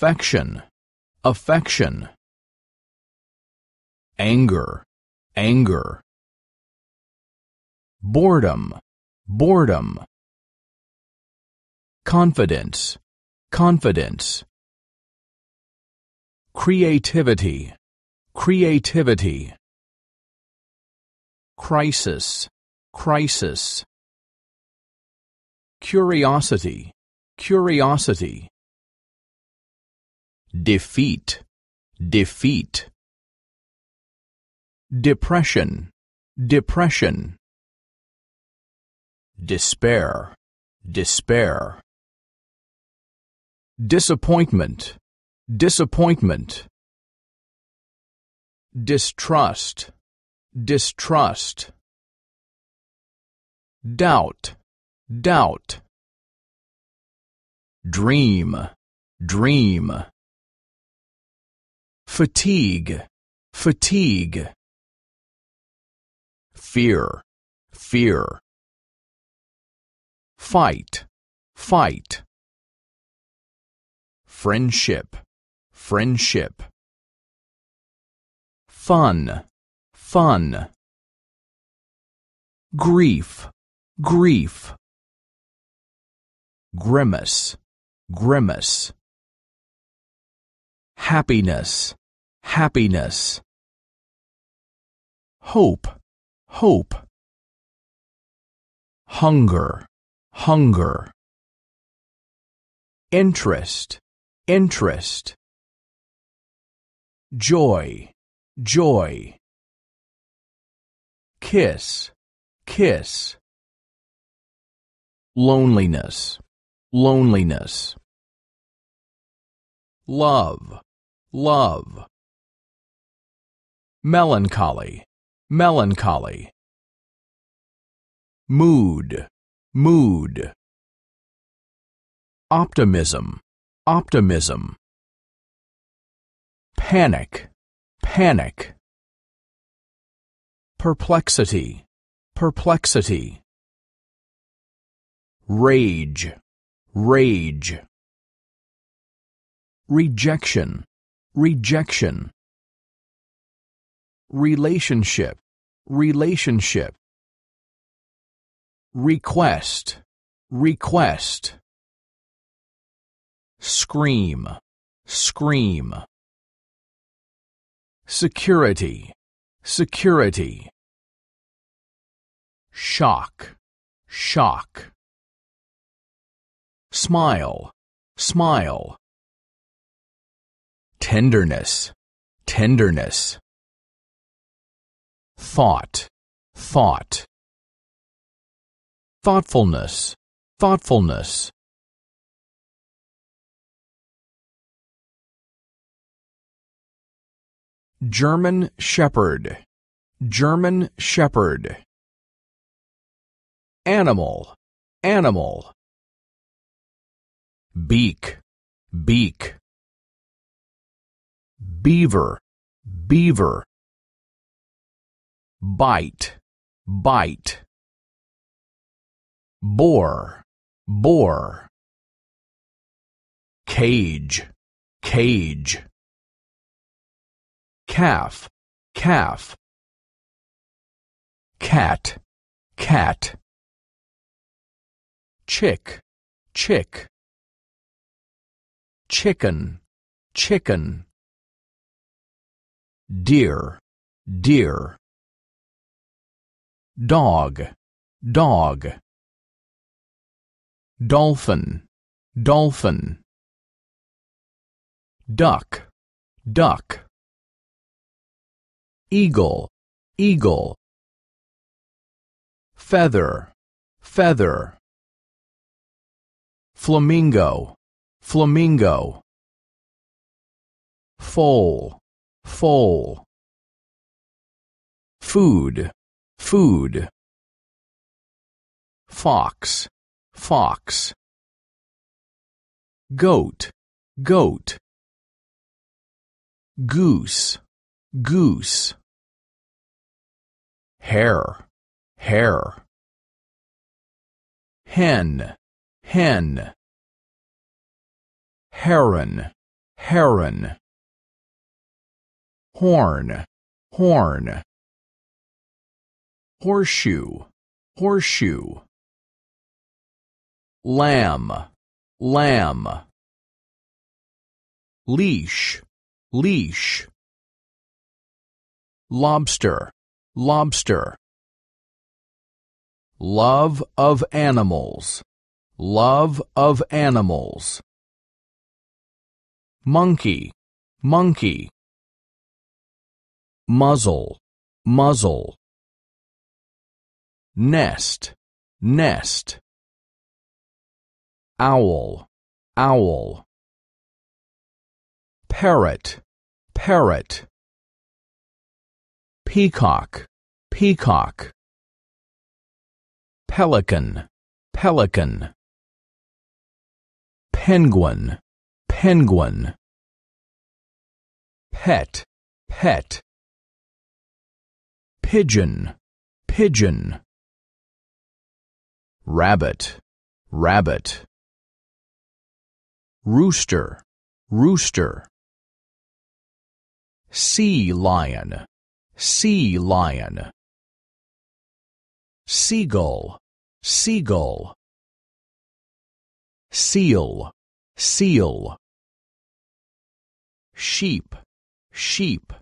affection, affection. Anger, anger. Boredom, boredom. Confidence, confidence. Creativity, creativity. Crisis, crisis. Curiosity, curiosity defeat, defeat. Depression, depression. Despair, despair. Disappointment, disappointment. Distrust, distrust. Doubt, doubt. Dream, dream fatigue, fatigue. Fear, fear. Fight, fight. Friendship, friendship. Fun, fun. Grief, grief. Grimace, grimace. Happiness, happiness hope hope hunger hunger interest interest joy joy kiss kiss loneliness loneliness love love melancholy, melancholy. Mood, mood. Optimism, optimism. Panic, panic. Perplexity, perplexity. Rage, rage. Rejection, rejection relationship, relationship. Request, request. Scream, scream. Security, security. Shock, shock. Smile, smile. Tenderness, tenderness thought, thought. Thoughtfulness, thoughtfulness. German Shepherd, German Shepherd. Animal, animal. Beak, beak. Beaver, beaver bite, bite. Bore, bore. Cage, cage. Calf, calf. Cat, cat. Chick, chick. Chicken, chicken. Deer, deer dog dog dolphin dolphin duck duck eagle eagle feather feather flamingo flamingo foal foal food food fox fox goat goat goose goose Hare. Hare. hen hen heron heron horn horn horseshoe, horseshoe. Lamb, lamb. Leash, leash. Lobster, lobster. Love of animals, love of animals. Monkey, monkey. Muzzle, muzzle nest, nest. Owl, owl. Parrot, parrot. Peacock, peacock. Pelican, pelican. Penguin, penguin. Pet, pet. Pigeon, pigeon rabbit, rabbit. Rooster, rooster. Sea lion, sea lion. Seagull, seagull. Seal, seal. Sheep, sheep.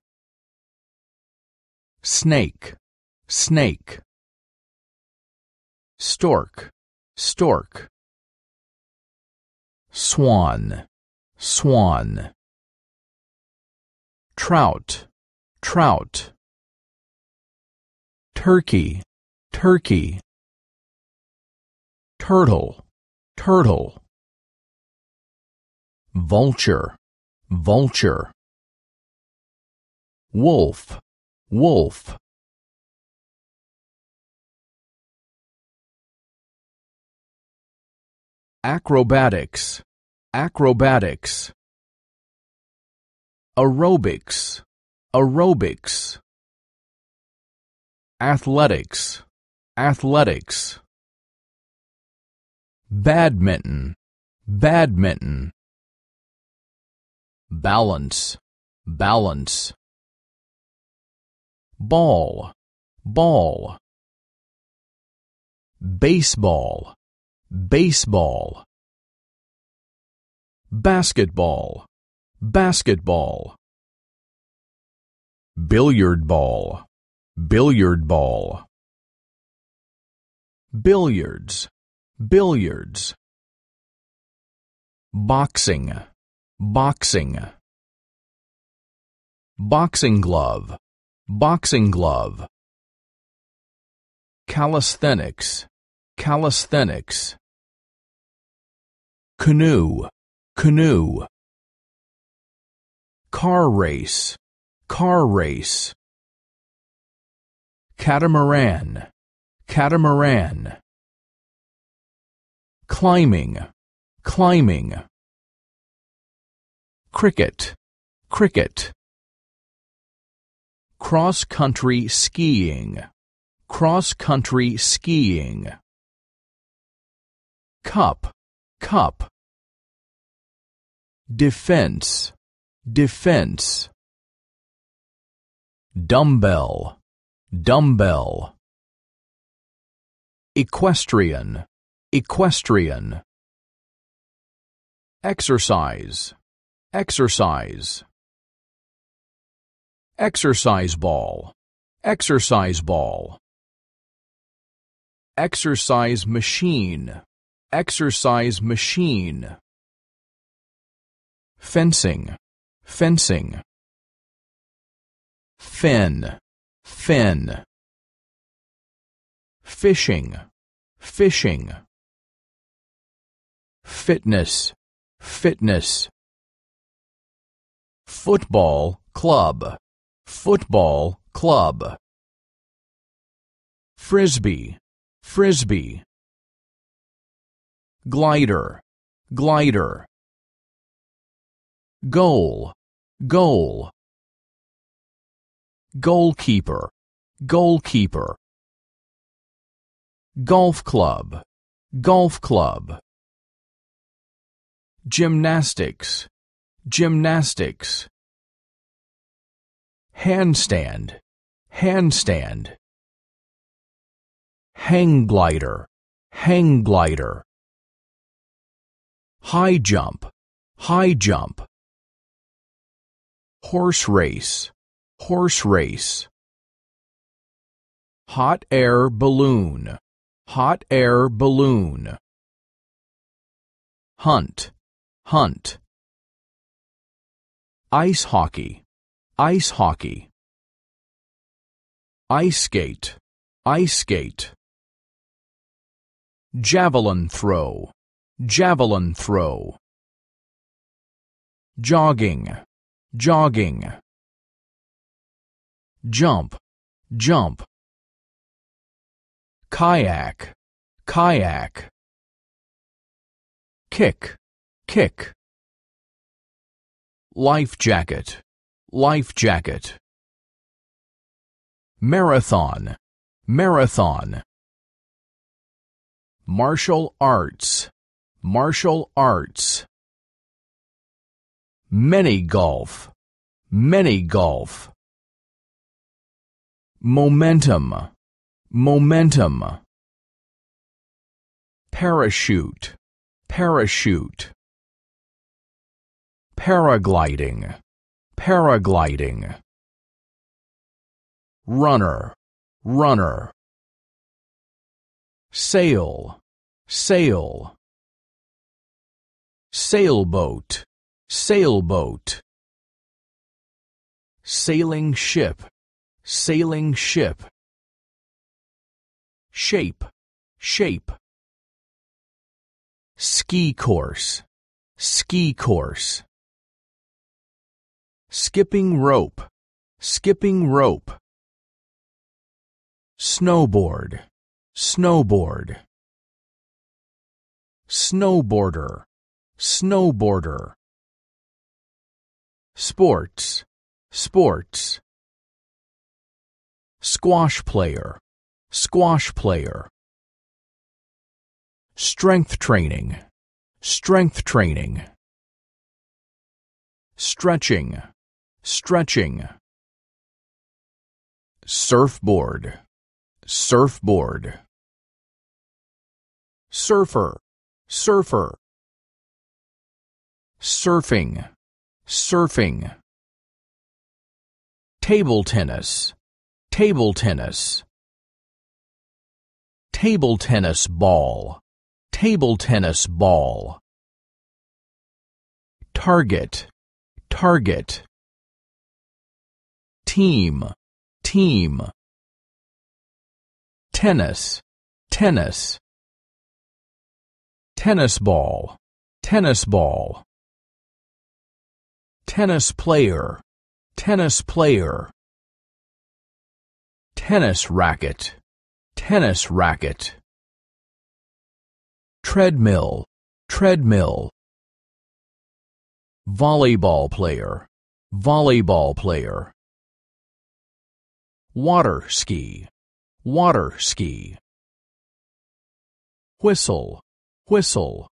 Snake, snake stork, stork. Swan, swan. Trout, trout. Turkey, turkey. Turtle, turtle. Vulture, vulture. Wolf, wolf. acrobatics, acrobatics, aerobics, aerobics, athletics, athletics, badminton, badminton, balance, balance, ball, ball, baseball, baseball basketball basketball billiard ball billiard ball billiards billiards boxing boxing boxing glove boxing glove calisthenics Calisthenics Canoe, canoe Car race, car race Catamaran, catamaran Climbing, climbing Cricket, cricket Cross-country skiing, cross-country skiing cup, cup. Defense, defense. Dumbbell, dumbbell. Equestrian, equestrian. Exercise, exercise. Exercise ball, exercise ball. Exercise machine, exercise machine fencing fencing fin fin fishing fishing fitness fitness football club football club frisbee frisbee glider, glider. Goal, goal. Goalkeeper, goalkeeper. Golf club, golf club. Gymnastics, gymnastics. Handstand, handstand. Hang glider, hang glider high jump, high jump. Horse race, horse race. Hot air balloon, hot air balloon. Hunt, hunt. Ice hockey, ice hockey. Ice skate, ice skate. Javelin throw, Javelin throw. Jogging, jogging. Jump, jump. Kayak, kayak. Kick, kick. Life jacket, life jacket. Marathon, marathon. Martial arts, martial arts. Many golf, many golf. Momentum, momentum. Parachute, parachute. Paragliding, paragliding. Runner, runner. Sail, sail sailboat, sailboat. Sailing ship, sailing ship. Shape, shape. Ski course, ski course. Skipping rope, skipping rope. Snowboard, snowboard. Snowboarder, snowboarder sports sports squash player squash player strength training strength training stretching stretching surfboard surfboard surfer surfer surfing, surfing. Table tennis, table tennis. Table tennis ball, table tennis ball. Target, target. Team, team. Tennis, tennis. Tennis ball, tennis ball tennis player, tennis player, tennis racket, tennis racket, treadmill, treadmill, volleyball player, volleyball player, water ski, water ski, whistle, whistle,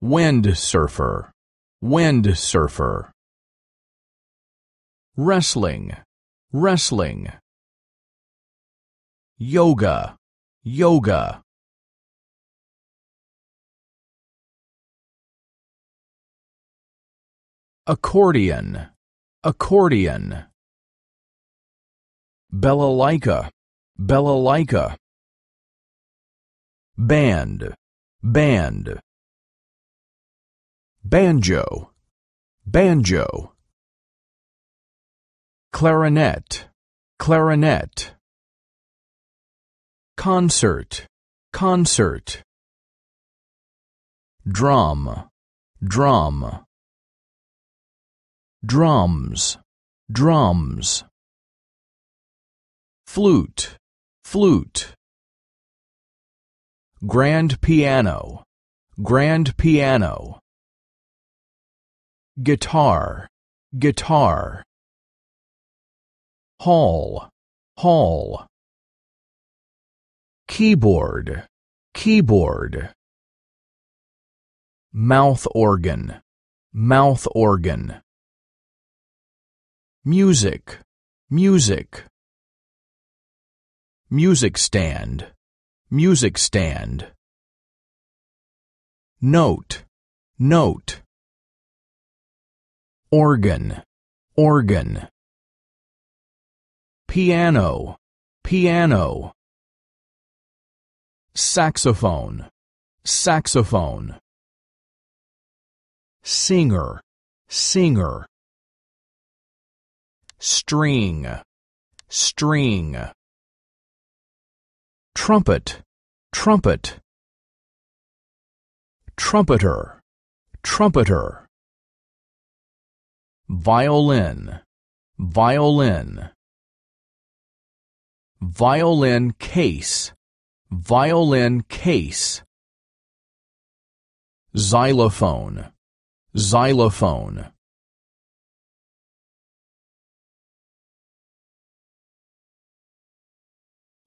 wind surfer, Wind surfer, wrestling wrestling yoga yoga accordion accordion balalaika balalaika band band banjo banjo clarinet clarinet concert concert drum drum drums drums flute flute grand piano grand piano guitar, guitar. Hall, hall. Keyboard, keyboard. Mouth organ, mouth organ. Music, music. Music stand, music stand. Note, note organ, organ. Piano, piano. Saxophone, saxophone. Singer, singer. String, string. Trumpet, trumpet. Trumpeter, trumpeter violin, violin, violin case, violin case, xylophone, xylophone.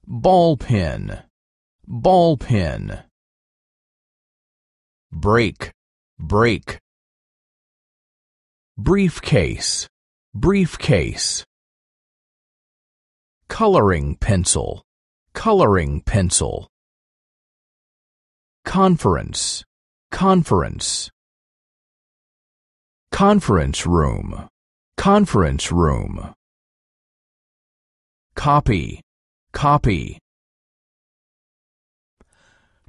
Ball pin, ball pin. Break, break, briefcase, briefcase. Coloring pencil, coloring pencil. Conference, conference. Conference room, conference room. Copy, copy.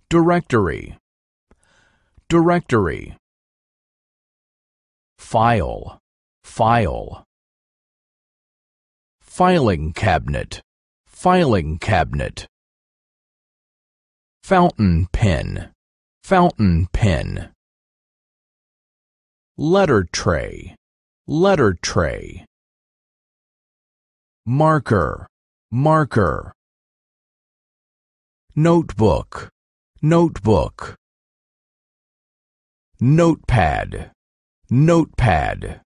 Directory, directory. File. File. Filing cabinet. Filing cabinet. Fountain pen. Fountain pen. Letter tray. Letter tray. Marker. Marker. Notebook. Notebook. Notepad notepad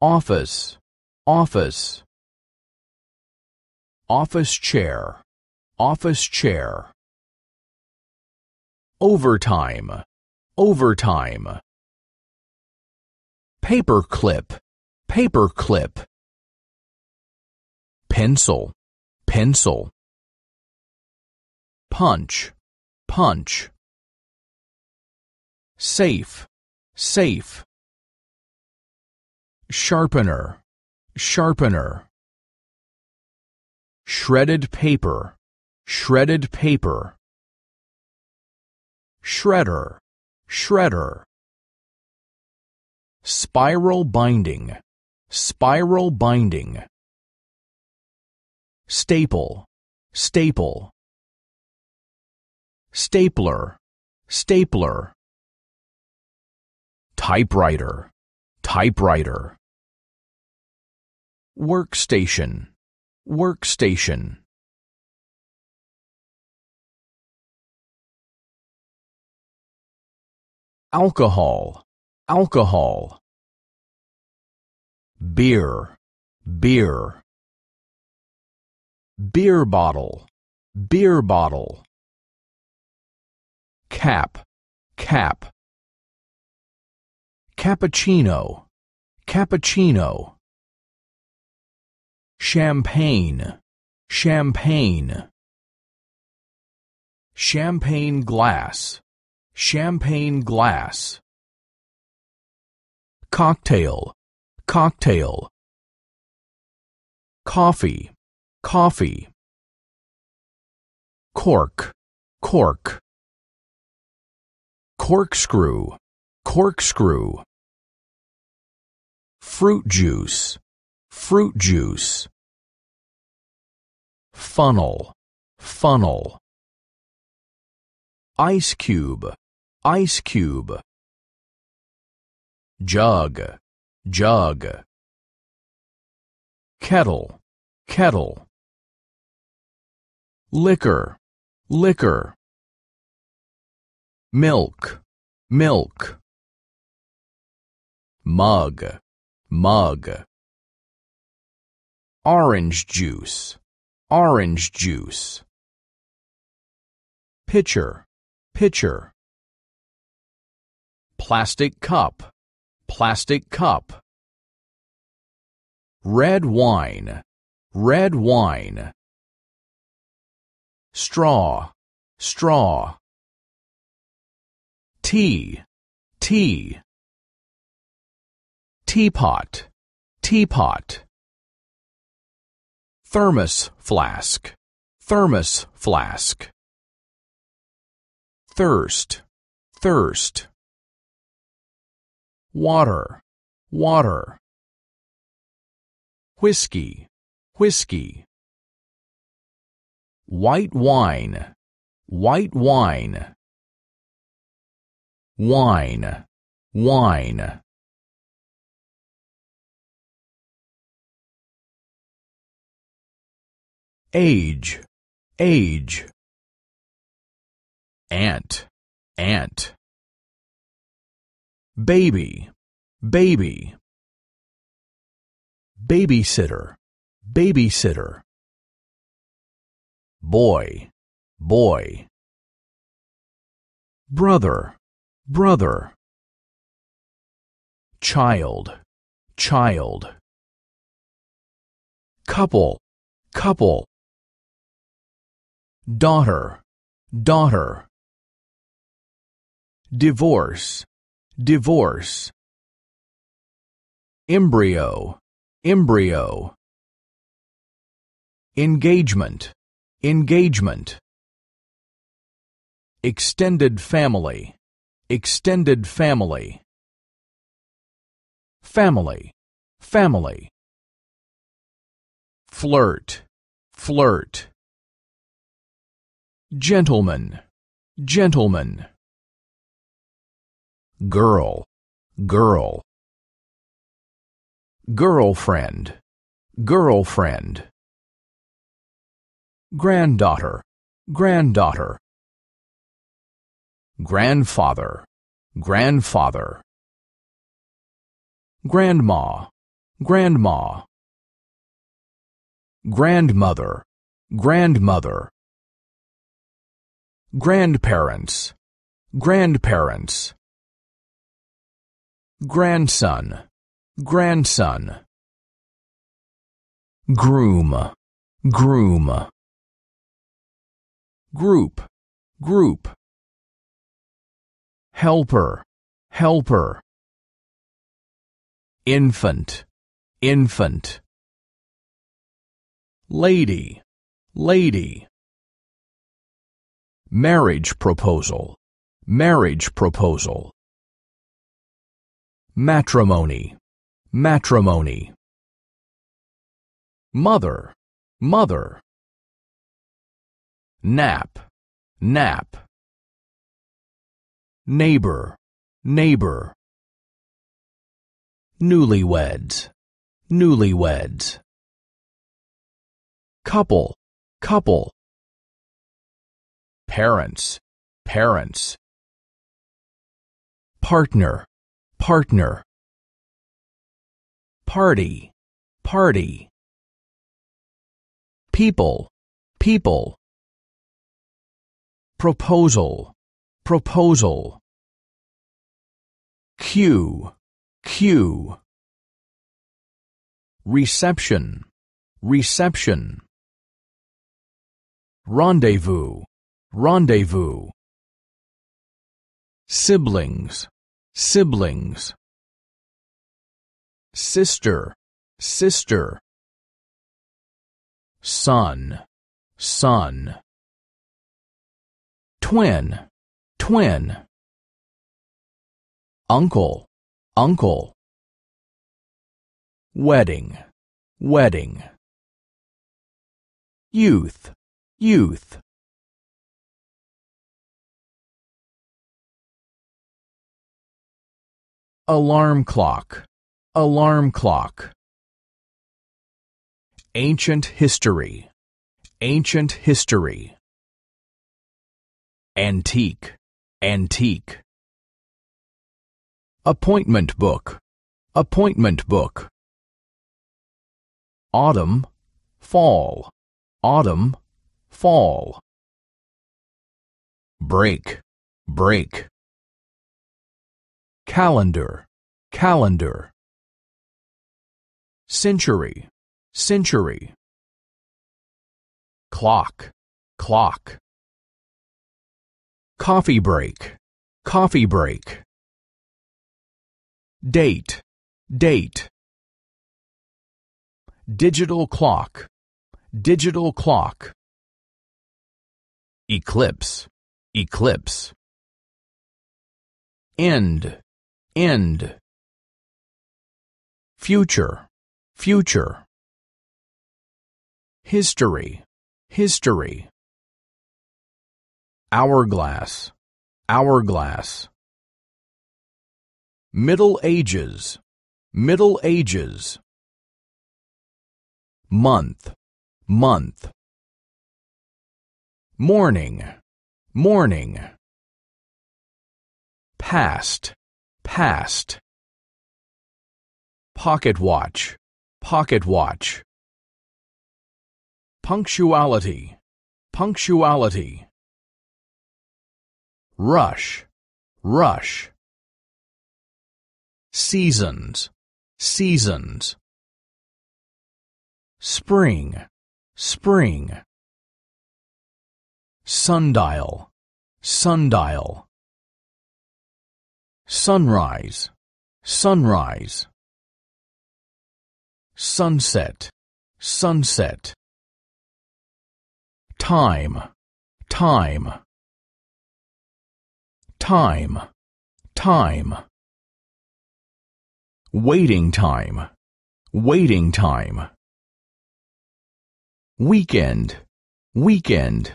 office office office chair office chair overtime overtime Paper clip. Paper clip. pencil pencil punch punch safe safe sharpener sharpener shredded paper shredded paper shredder shredder spiral binding spiral binding staple staple stapler stapler typewriter, typewriter. Workstation, workstation. Alcohol, alcohol. Beer, beer. Beer bottle, beer bottle. Cap, cap. Cappuccino, cappuccino. Champagne, champagne. Champagne glass, champagne glass. Cocktail, cocktail. Coffee, coffee. Cork, cork. Corkscrew, corkscrew fruit juice, fruit juice. Funnel, funnel. Ice cube, ice cube. Jug, jug. Kettle, kettle. Liquor, liquor. Milk, milk. Mug, mug orange juice orange juice pitcher pitcher plastic cup plastic cup red wine red wine straw straw tea tea teapot, teapot. Thermos flask, thermos flask. Thirst, thirst. Water, water. Whiskey, whiskey. White wine, white wine. Wine, wine. age, age. Ant, ant. Baby, baby. Babysitter, babysitter. Boy, boy. Brother, brother. Child, child. Couple, couple daughter, daughter. Divorce, divorce. Embryo, embryo. Engagement, engagement. Extended family, extended family. Family, family. Flirt, flirt gentleman, gentleman. Girl, girl. Girlfriend, girlfriend. Granddaughter, granddaughter. Grandfather, grandfather. Grandma, grandma. Grandmother, grandmother grandparents, grandparents, grandson, grandson, groom, groom, group, group, helper, helper, infant, infant, lady, lady, marriage proposal, marriage proposal. Matrimony, matrimony. Mother, mother. Nap, nap. Neighbor, neighbor. Newlyweds, newlyweds. Couple, couple parents, parents. Partner, partner. Party, party. People, people. Proposal, proposal. Q, Q. Reception, reception. Rendezvous, rendezvous siblings siblings sister sister son son twin twin uncle uncle wedding wedding youth youth Alarm clock. Alarm clock. Ancient history. Ancient history. Antique. Antique. Appointment book. Appointment book. Autumn. Fall. Autumn. Fall. Break. Break calendar, calendar. Century, century. Clock, clock. Coffee break, coffee break. Date, date. Digital clock, digital clock. Eclipse, eclipse. End, end future future history history hourglass hourglass middle ages middle ages month month morning morning past past pocket watch pocket watch punctuality punctuality rush rush seasons seasons spring spring sundial sundial sunrise, sunrise, sunset, sunset, time, time, time, time, waiting time, waiting time, weekend, weekend,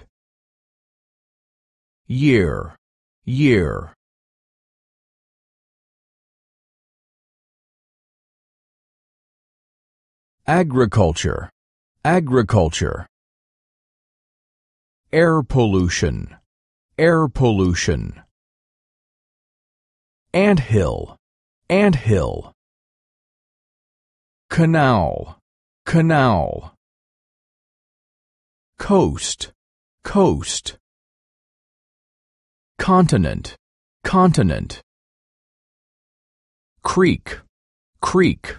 year, year, agriculture, agriculture. Air pollution, air pollution. Ant hill, ant hill. Canal, canal. Coast, coast. Continent, continent. Creek, creek.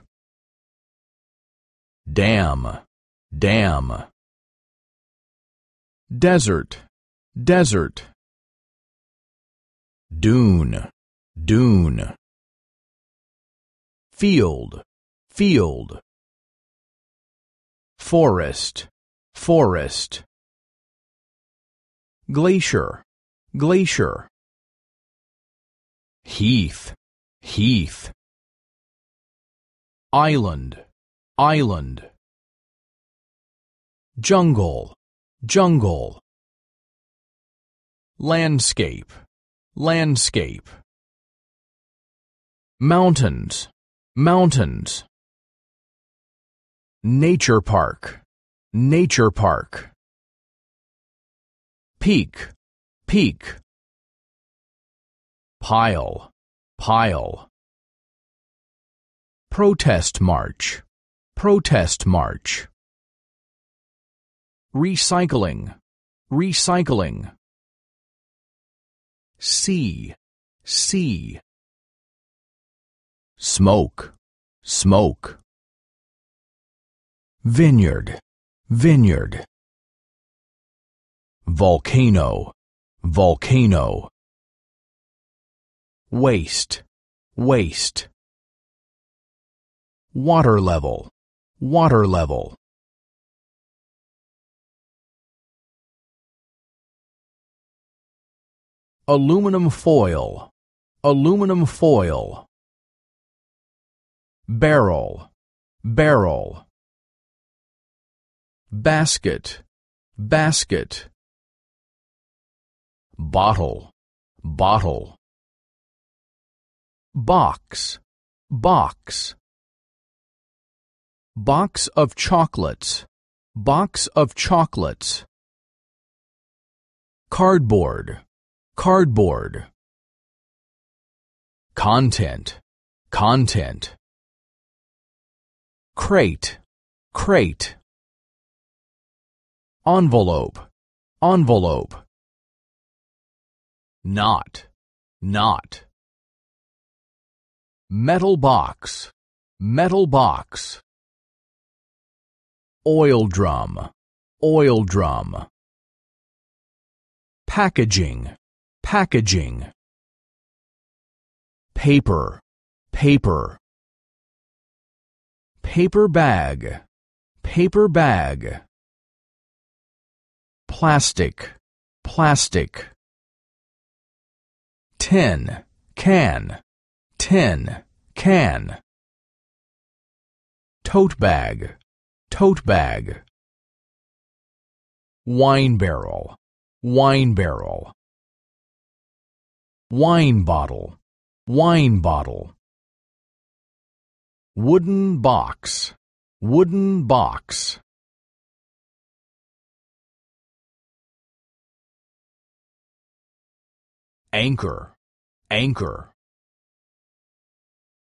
Dam, dam. Desert, desert. Dune, dune. Field, field. Forest, forest. Glacier, glacier. Heath, heath. Island, Island Jungle Jungle Landscape Landscape Mountains Mountains Nature Park Nature Park Peak Peak Pile Pile Protest March Protest march. Recycling. Recycling. See. See. Smoke. Smoke. Vineyard. Vineyard. Volcano. Volcano. Waste. Waste. Water level Water level Aluminum foil Aluminum foil Barrel Barrel Basket Basket Bottle Bottle Box Box Box of chocolates. Box of chocolates. Cardboard. Cardboard. Content. Content. Crate. Crate. Envelope. Envelope. Knot, knot. Metal box. Metal box oil drum, oil drum. Packaging, packaging. Paper, paper. Paper bag, paper bag. Plastic, plastic. Tin, can, tin, can. Tote bag, tote bag wine barrel wine barrel wine bottle wine bottle wooden box wooden box anchor anchor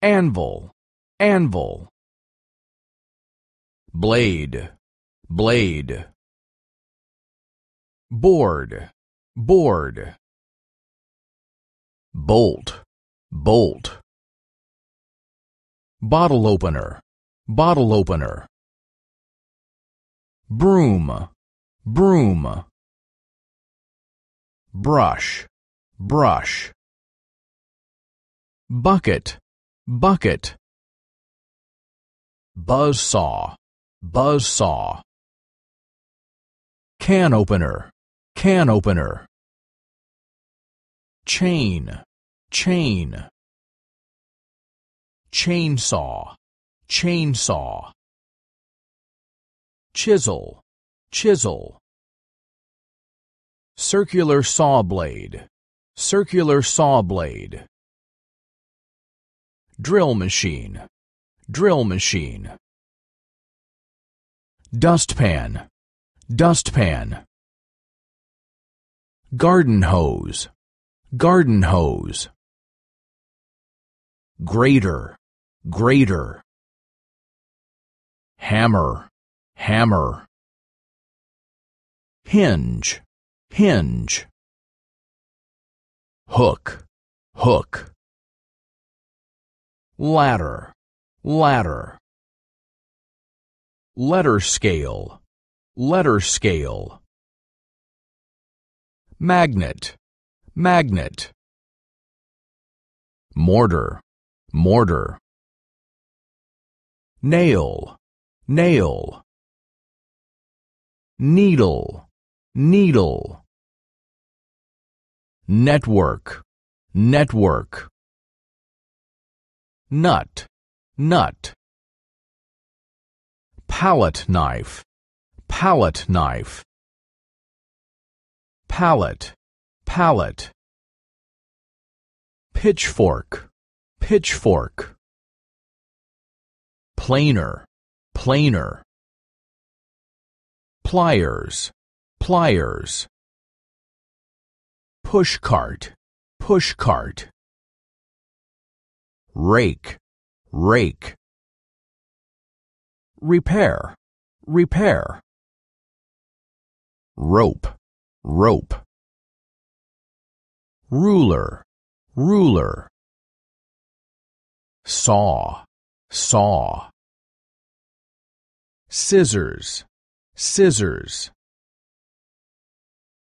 anvil anvil blade, blade. Board, board. Bolt, bolt. Bottle opener, bottle opener. Broom, broom. Brush, brush. Bucket, bucket. Buzzsaw, Buzz saw, can opener can opener chain chain chainsaw chainsaw chisel chisel circular saw blade circular saw blade drill machine drill machine dustpan dustpan garden hose garden hose Grater, grater. hammer hammer hinge hinge hook hook ladder ladder Letter scale. Letter scale. Magnet. Magnet. Mortar. Mortar. Nail. Nail. Needle. Needle. Network. Network. Nut. Nut palette knife, palette knife. Palette, palette. Pitchfork, pitchfork. Planer, planer. Pliers, pliers. Pushcart, pushcart. Rake, rake repair, repair. Rope, rope. Ruler, ruler. Saw, saw. Scissors, scissors.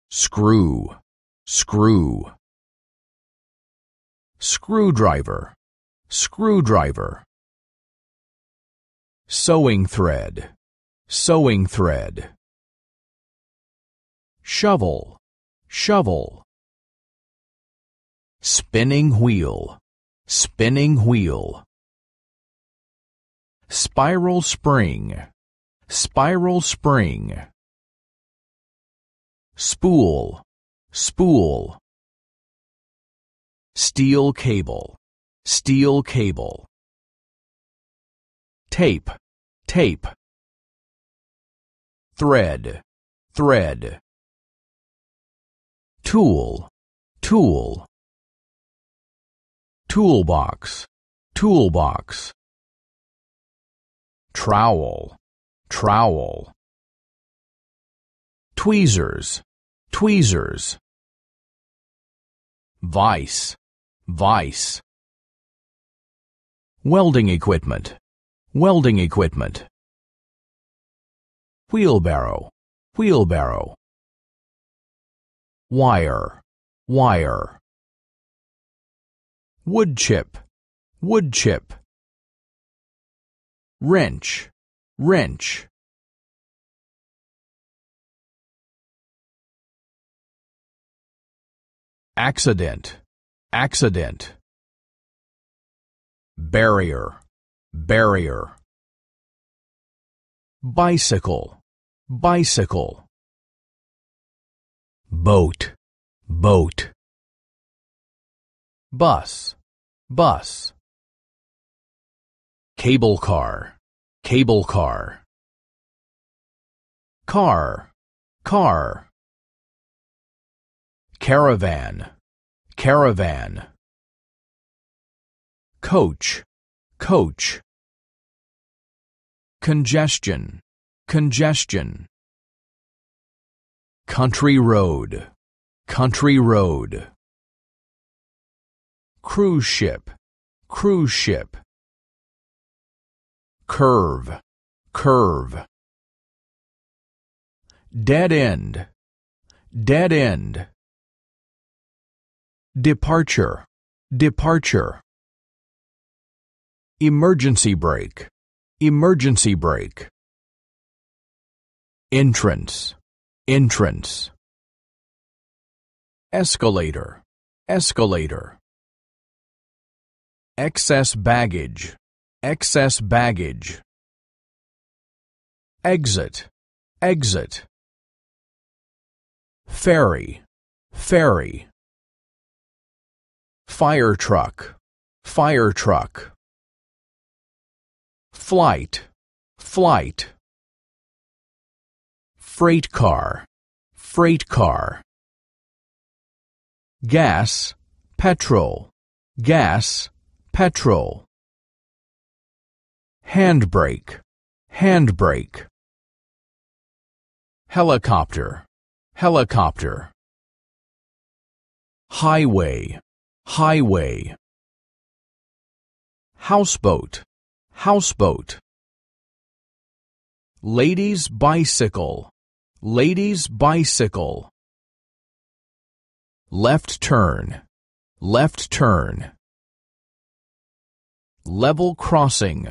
Screw, screw. Screwdriver, screwdriver sewing thread, sewing thread. Shovel, shovel. Spinning wheel, spinning wheel. Spiral spring, spiral spring. Spool, spool. Steel cable, steel cable tape, tape. Thread, thread. Tool, tool. Toolbox, toolbox. Trowel, trowel. Tweezers, tweezers. Vice, vice. Welding equipment, Welding equipment. Wheelbarrow. Wheelbarrow. Wire. Wire. Wood chip. Wood chip. Wrench. Wrench. Accident. Accident. Barrier barrier bicycle bicycle boat boat bus bus cable car cable car car car caravan caravan coach coach Congestion. Congestion. Country road. Country road. Cruise ship. Cruise ship. Curve. Curve. Dead end. Dead end. Departure. Departure. Emergency brake. Emergency brake. Entrance. Entrance. Escalator. Escalator. Excess baggage. Excess baggage. Exit. Exit. Ferry. Ferry. Fire truck. Fire truck flight, flight. Freight car, freight car. Gas, petrol, gas, petrol. Handbrake, handbrake. Helicopter, helicopter. Highway, highway. Houseboat, houseboat ladies bicycle ladies bicycle left turn left turn level crossing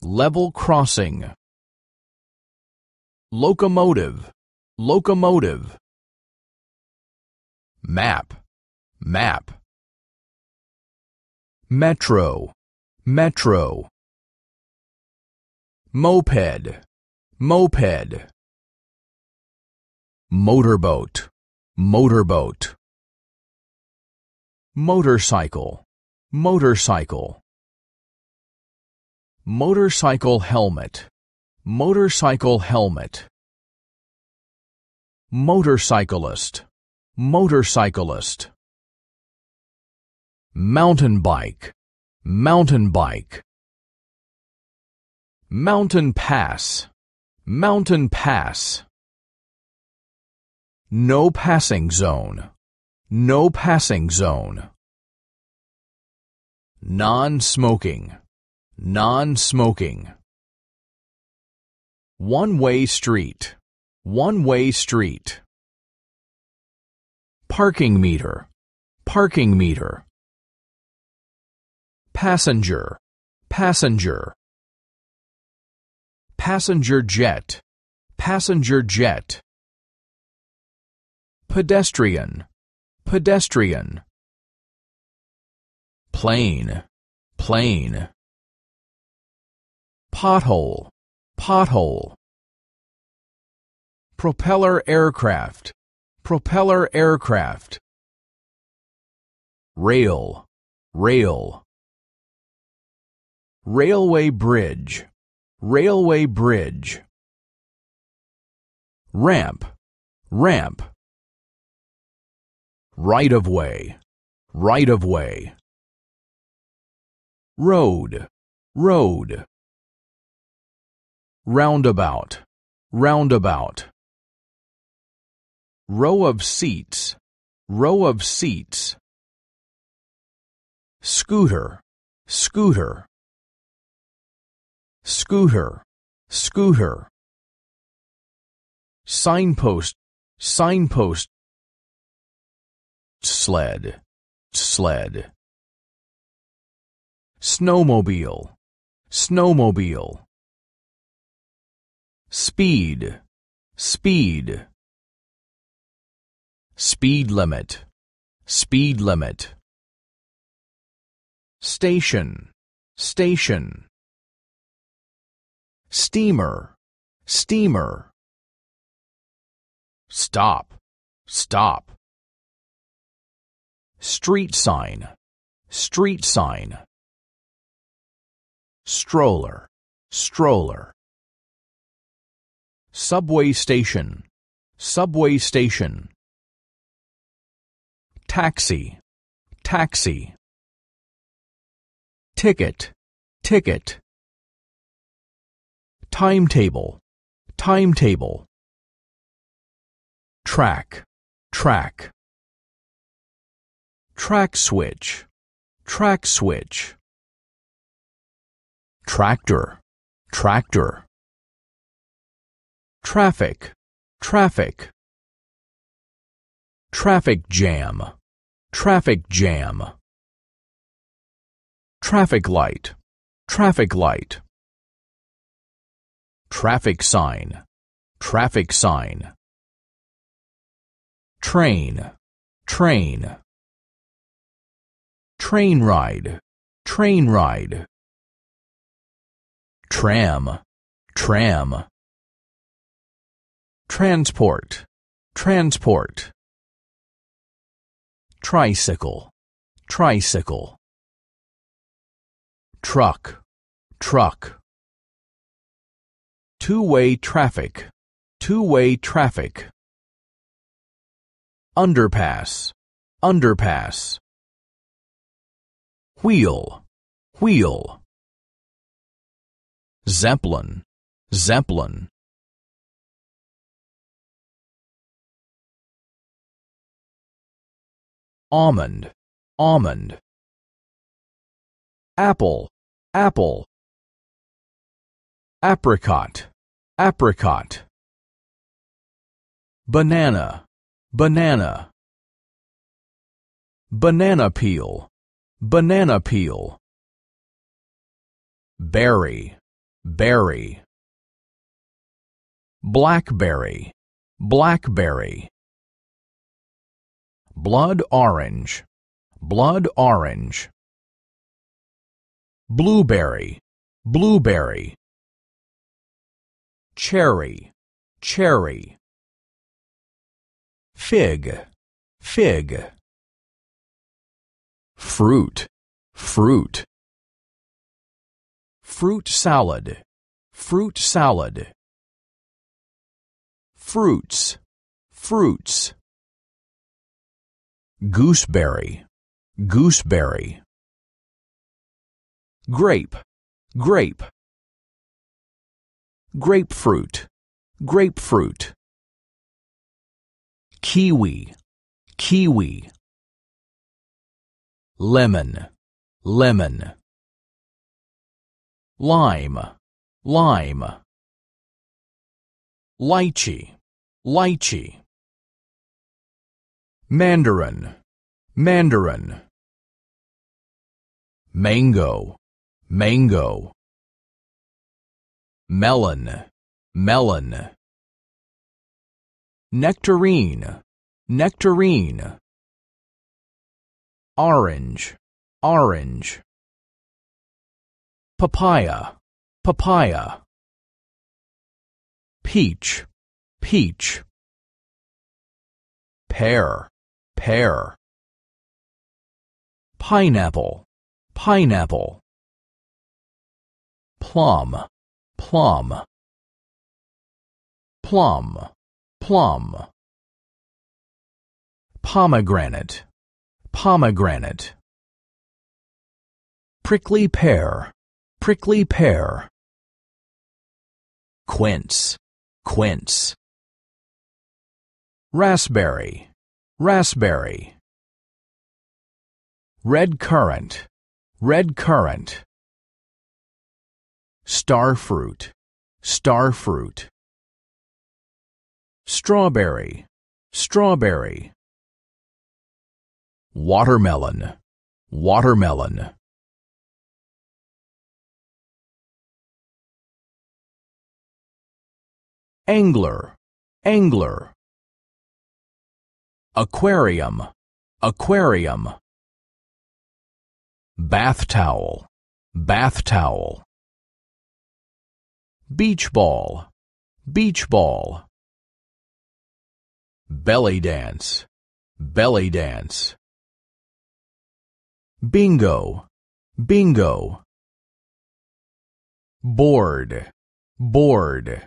level crossing locomotive locomotive map map metro metro moped, moped. Motorboat, motorboat. Motorcycle, motorcycle. Motorcycle helmet, motorcycle helmet. Motorcyclist, motorcyclist. Mountain bike, mountain bike Mountain Pass. Mountain Pass. No passing zone. No passing zone. Non-smoking. Non-smoking. One-way street. One-way street. Parking meter. Parking meter. Passenger. Passenger passenger jet, passenger jet. Pedestrian, pedestrian. Plane, plane. Pothole, pothole. Propeller aircraft, propeller aircraft. Rail, rail. Railway bridge, railway bridge ramp ramp right of way right of way road road roundabout roundabout row of seats row of seats scooter scooter scooter, scooter. Signpost, signpost. Sled, sled. Snowmobile, snowmobile. Speed, speed. Speed limit, speed limit. Station, station steamer, steamer. Stop, stop. Street sign, street sign. Stroller, stroller. Subway station, subway station. Taxi, taxi. Ticket, ticket timetable, timetable. Track, track. Track switch, track switch. Tractor, tractor. Traffic, traffic. Traffic jam, traffic jam. Traffic light, traffic light traffic sign, traffic sign. Train, train. Train ride, train ride. Tram, tram. Transport, transport. Tricycle, tricycle. Truck, truck. Two-way traffic. Two-way traffic. Underpass. Underpass. Wheel. Wheel. Zeppelin. Zeppelin. Almond. Almond. Apple. Apple. Apricot apricot banana banana banana peel banana peel berry berry blackberry blackberry blood orange blood orange blueberry blueberry cherry, cherry. Fig, fig. Fruit, fruit. Fruit salad, fruit salad. Fruits, fruits. Gooseberry, gooseberry. Grape, grape grapefruit, grapefruit. Kiwi, kiwi. Lemon, lemon. Lime, lime. Lychee, lychee. Mandarin, mandarin. Mango, mango melon, melon. Nectarine, nectarine. Orange, orange. Papaya, papaya. Peach, peach. Pear, pear. Pineapple, pineapple. Plum, plum plum plum pomegranate pomegranate prickly pear prickly pear quince quince raspberry raspberry red currant red currant starfruit, starfruit. Strawberry, strawberry. Watermelon, watermelon. Angler, angler. Aquarium, aquarium. Bath towel, bath towel beach ball, beach ball. Belly dance, belly dance. Bingo, bingo. Board, board.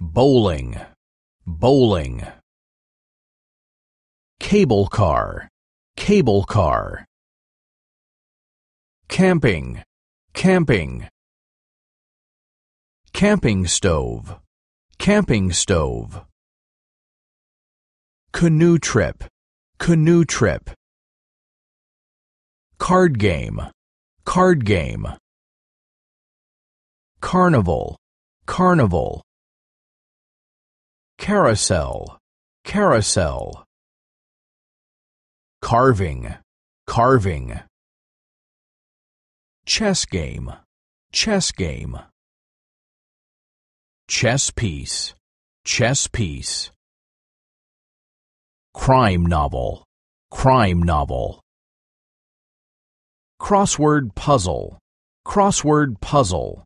Bowling, bowling. Cable car, cable car. Camping, camping. Camping stove. Camping stove. Canoe trip. Canoe trip. Card game. Card game. Carnival. Carnival. Carousel. Carousel. Carving. Carving. Chess game. Chess game. Chess piece. Chess piece. Crime novel. Crime novel. Crossword puzzle. Crossword puzzle.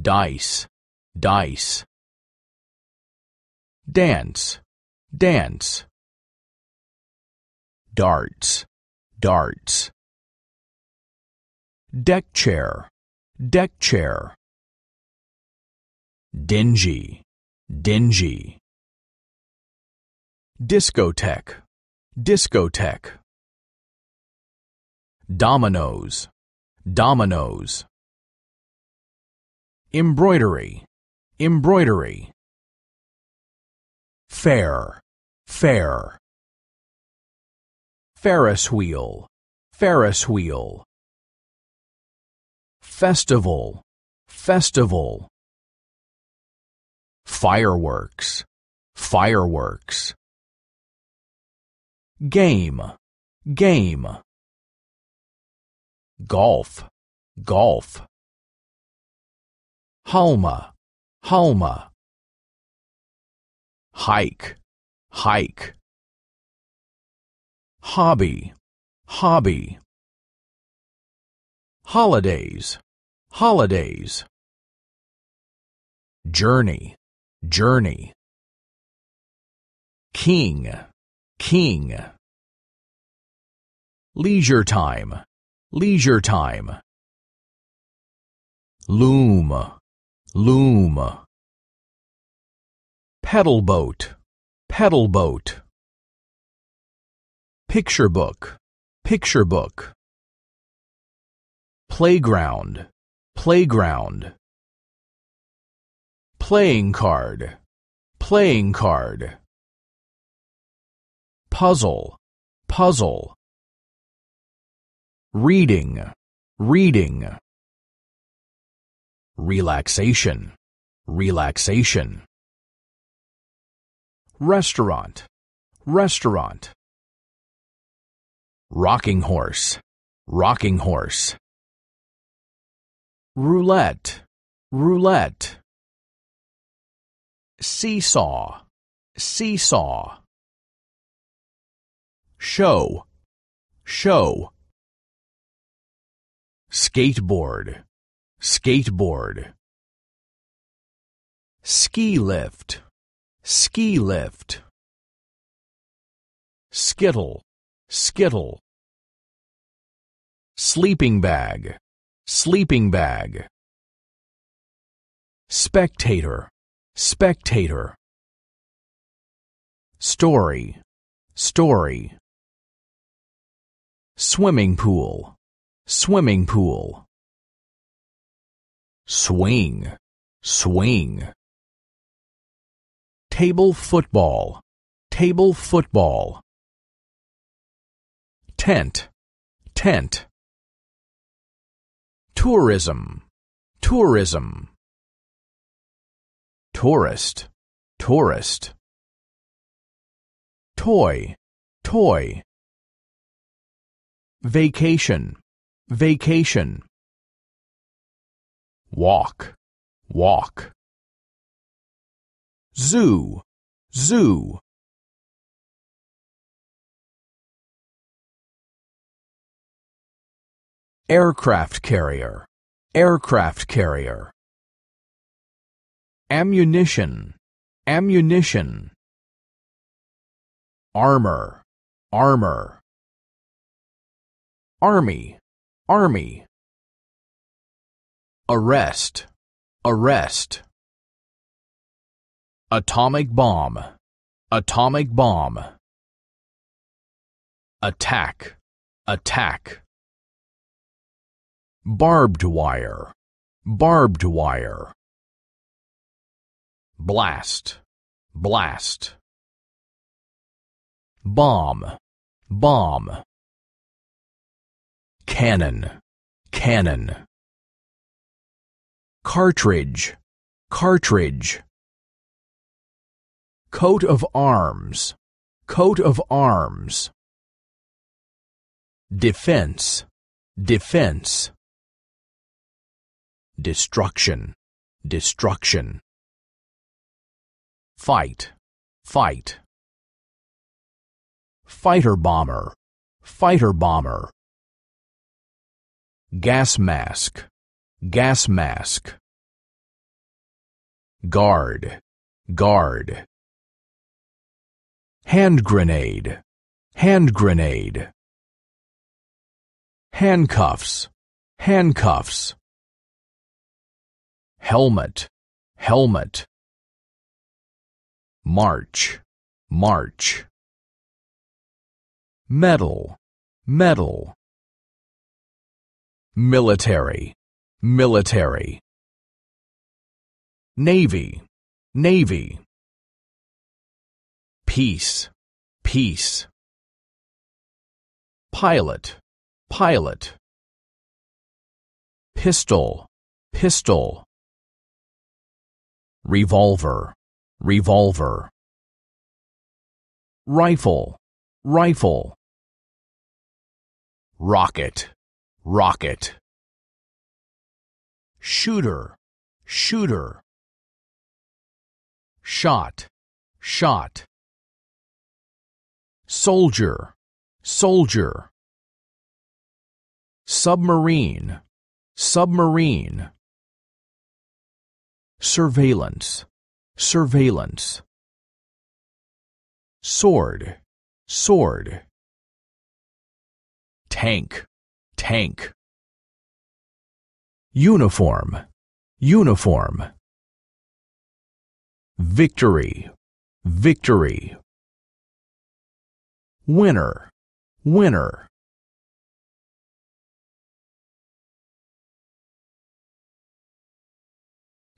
Dice. Dice. Dance. Dance. Darts. Darts. Deck chair. Deck chair dingy, dingy. Discotheque, discotheque. Dominoes, dominoes. Embroidery, embroidery. Fair, fair. Ferris wheel, Ferris wheel. Festival, festival. Fireworks. Fireworks. Game. Game. Golf. Golf. Halma. Halma. Hike. Hike. Hobby. Hobby. Holidays. Holidays. Journey journey. King, king. Leisure time, leisure time. Loom, loom. Pedal boat, pedal boat. Picture book, picture book. Playground, playground playing card, playing card. Puzzle, puzzle. Reading, reading. Relaxation, relaxation. Restaurant, restaurant. Rocking horse, rocking horse. Roulette, roulette seesaw, seesaw. Show, show. Skateboard, skateboard. Ski lift, ski lift. Skittle, skittle. Sleeping bag, sleeping bag. Spectator, spectator story story swimming pool swimming pool swing swing table football table football tent tent tourism tourism tourist, tourist. Toy, toy. Vacation, vacation. Walk, walk. Zoo, zoo. Aircraft carrier, aircraft carrier ammunition, ammunition. Armor, armor. Army, army. Arrest, arrest. Atomic bomb, atomic bomb. Attack, attack. Barbed wire, barbed wire blast, blast. Bomb, bomb. Cannon, cannon. Cartridge, cartridge. Coat of arms, coat of arms. Defense, defense. Destruction, destruction. Fight. Fight. Fighter bomber. Fighter bomber. Gas mask. Gas mask. Guard. Guard. Hand grenade. Hand grenade. Handcuffs. Handcuffs. Helmet. Helmet. March, March. Metal, metal. Military, military. Navy, navy. Peace, peace. Pilot, pilot. Pistol, pistol. Revolver, revolver rifle rifle rocket rocket shooter shooter shot shot soldier soldier submarine submarine surveillance surveillance sword sword tank tank uniform uniform victory victory winner winner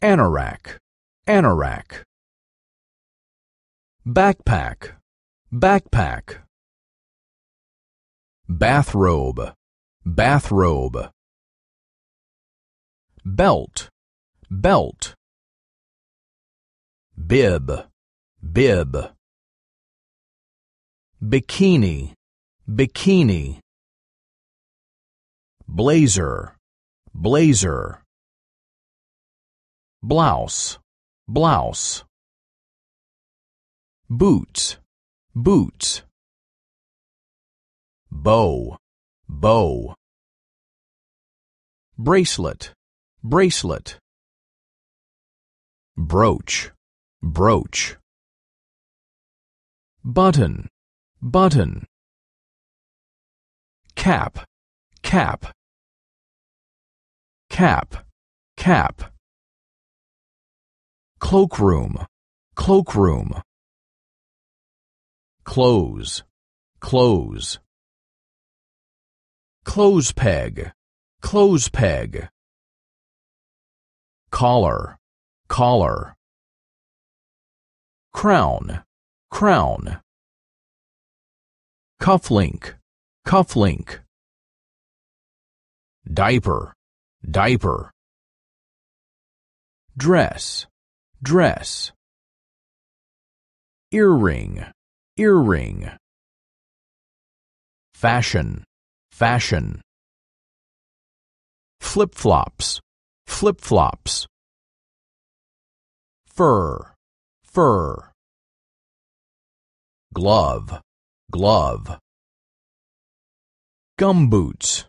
anorak Anorak Backpack Backpack Bathrobe Bathrobe Belt Belt Bib Bib Bikini Bikini Blazer Blazer Blouse blouse boots, boots, bow bow bracelet bracelet brooch brooch button button cap cap cap cap cloakroom, cloakroom. Close, close. Clothes peg, clothes peg. Collar, collar. Crown, crown. Cufflink, cufflink. Diaper, diaper. Dress, dress earring earring fashion fashion flip-flops flip-flops fur fur glove glove gumboots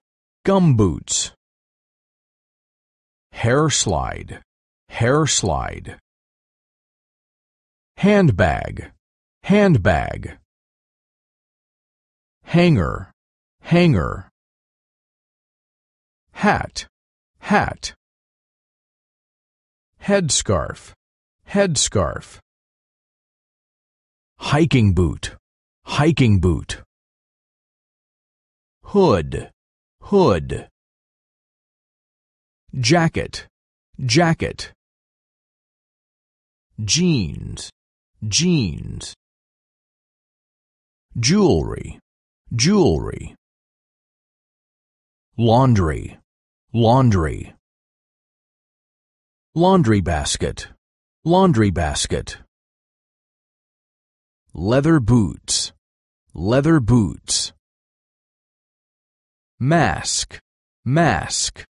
gumboots hair slide hair slide handbag, handbag, hanger, hanger, hat, hat, headscarf, headscarf, hiking boot, hiking boot, hood, hood, jacket, jacket, jeans, jeans jewelry jewelry laundry laundry laundry basket laundry basket leather boots leather boots mask mask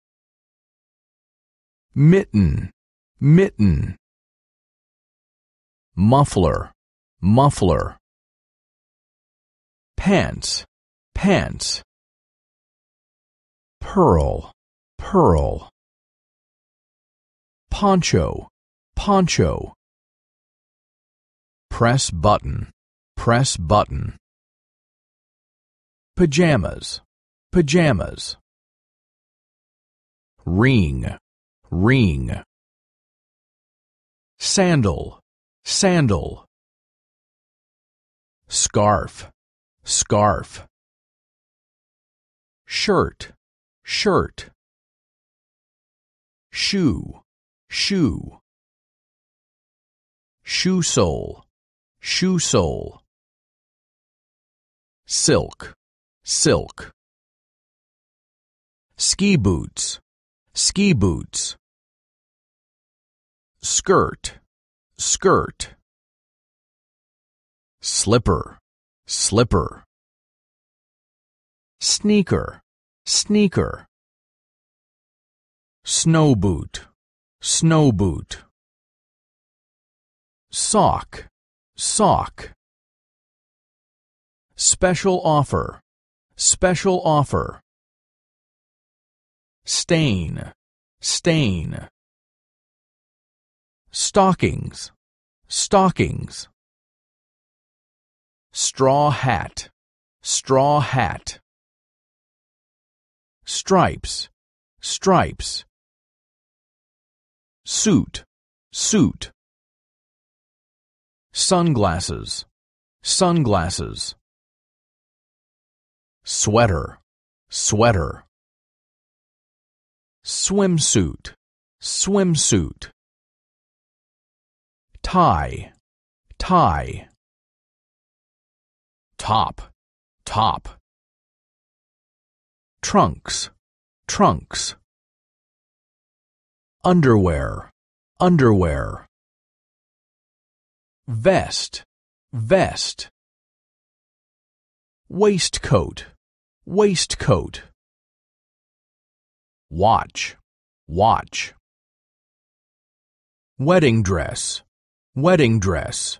mitten mitten muffler, muffler. Pants, pants. Pearl, pearl. Poncho, poncho. Press button, press button. Pajamas, pajamas. Ring, ring. Sandal, sandal scarf scarf shirt shirt shoe shoe shoe sole shoe sole silk silk ski boots ski boots skirt skirt slipper slipper sneaker sneaker snow boot snow boot sock sock special offer special offer stain stain stockings, stockings. Straw hat, straw hat. Stripes, stripes. Suit, suit. Sunglasses, sunglasses. Sweater, sweater. Swimsuit, swimsuit tie, tie. Top, top. Trunks, trunks. Underwear, underwear. Vest, vest. Waistcoat, waistcoat. Watch, watch. Wedding dress, Wedding dress.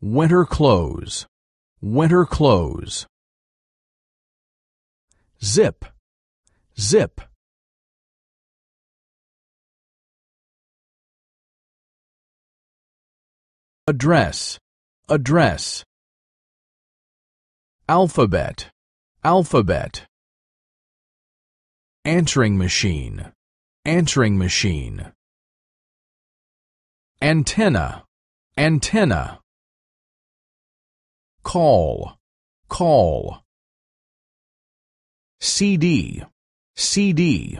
Winter clothes. Winter clothes. Zip. Zip. Address. Address. Alphabet. Alphabet. Answering machine. Answering machine. Antenna, antenna. Call, call. CD, CD.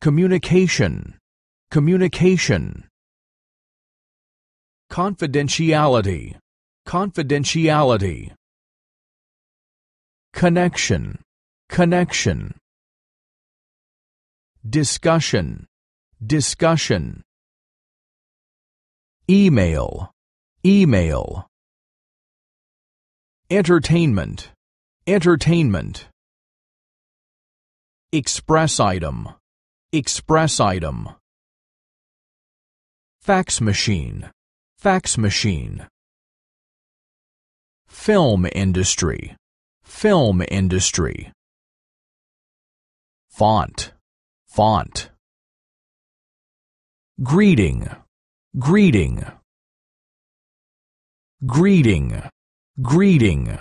Communication, communication. Confidentiality, confidentiality. Connection, connection. Discussion, discussion email, email. Entertainment, entertainment. Express item, express item. Fax machine, fax machine. Film industry, film industry. Font, font. Greeting greeting greeting greeting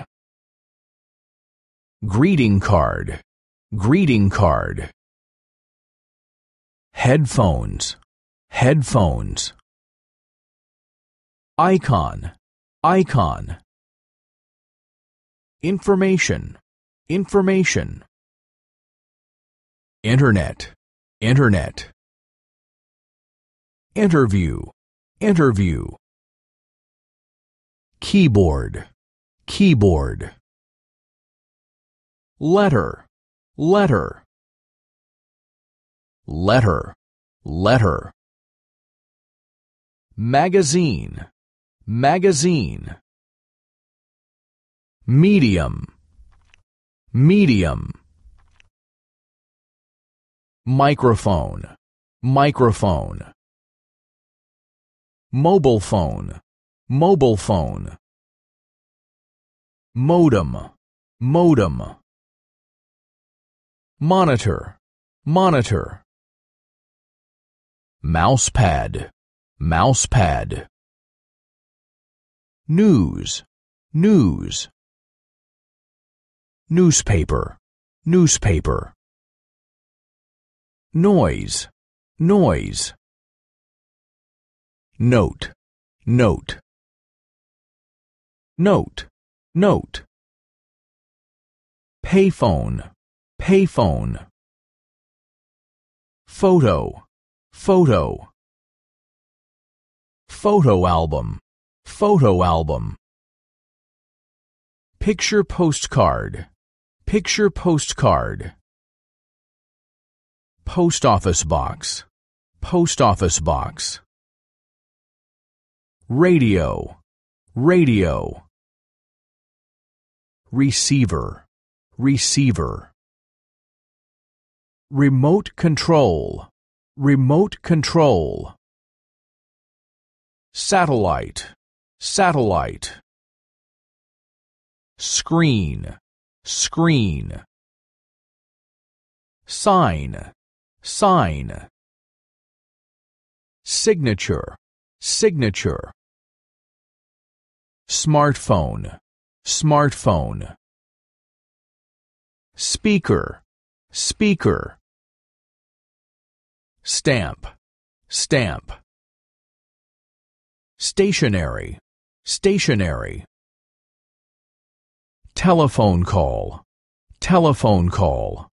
greeting card greeting card headphones headphones icon icon information information internet internet interview Interview. Keyboard. Keyboard. Letter. Letter. Letter. Letter. Magazine. Magazine. Medium. Medium. Microphone. Microphone mobile phone, mobile phone. Modem, modem. Monitor, monitor. Mouse pad, mouse pad. News, news. Newspaper, newspaper. Noise, noise note, note, note, note. Payphone, payphone. Photo, photo. Photo album, photo album. Picture postcard, picture postcard. Post office box, post office box radio, radio. Receiver, receiver. Remote control, remote control. Satellite, satellite. Screen, screen. Sign, sign. Signature, signature smartphone smartphone speaker speaker stamp stamp stationary stationary telephone call telephone call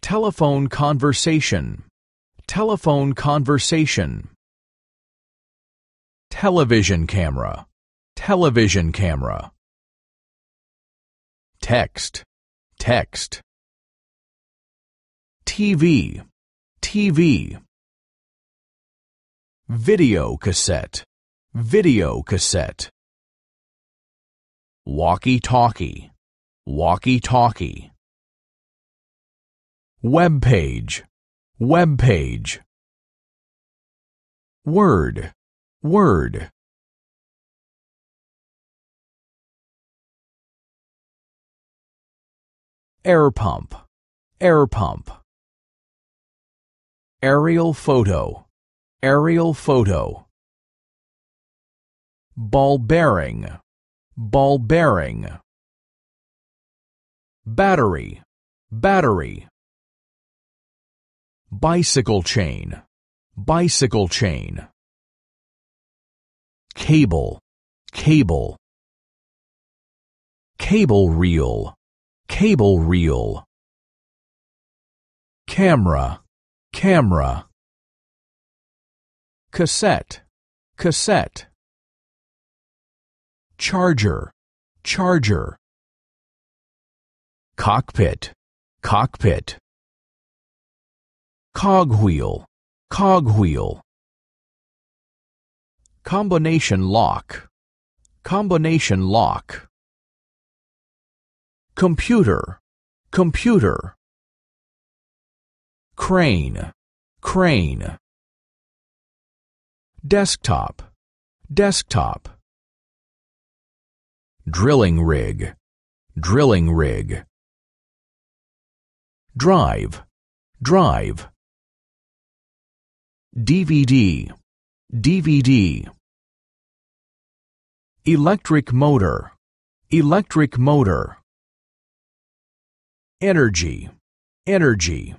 telephone conversation telephone conversation television camera, television camera. Text, text. TV, TV. Video cassette, video cassette. Walkie-talkie, walkie-talkie. Web page, web page. Word, word air pump air pump aerial photo aerial photo ball bearing ball bearing battery battery bicycle chain bicycle chain cable, cable. Cable reel, cable reel. Camera, camera. Cassette, cassette. Charger, charger. Cockpit, cockpit. Cogwheel, cogwheel. Combination lock. Combination lock. Computer. Computer. Crane. Crane. Desktop. Desktop. Drilling rig. Drilling rig. Drive. Drive. DVD. DVD electric motor, electric motor. Energy, energy.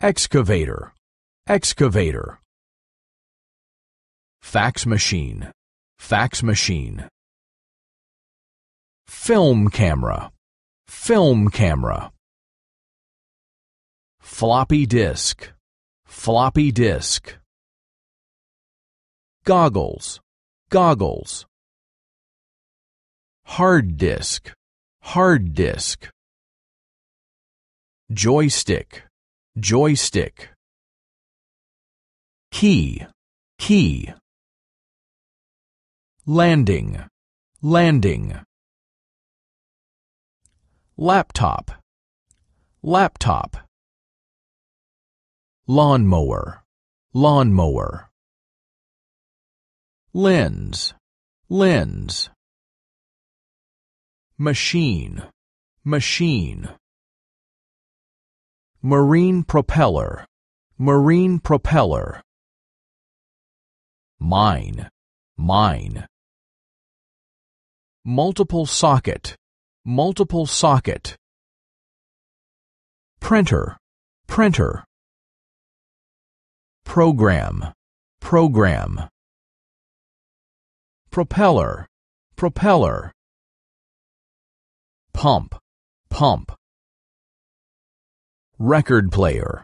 Excavator, excavator. Fax machine, fax machine. Film camera, film camera. Floppy disk, floppy disk. Goggles, goggles hard disk hard disk joystick joystick key key landing landing laptop laptop lawnmower lawnmower lens, lens. Machine, machine. Marine propeller, marine propeller. Mine, mine. Multiple socket, multiple socket. Printer, printer. Program, program propeller, propeller. Pump, pump. Record player,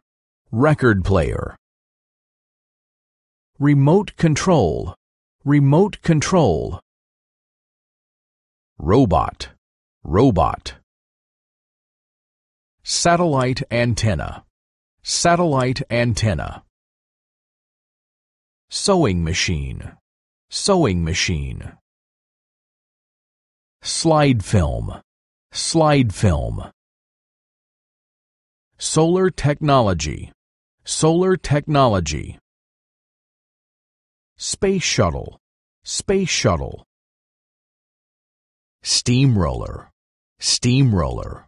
record player. Remote control, remote control. Robot, robot. Satellite antenna, satellite antenna. Sewing machine, sewing machine slide film slide film solar technology solar technology space shuttle space shuttle steamroller steamroller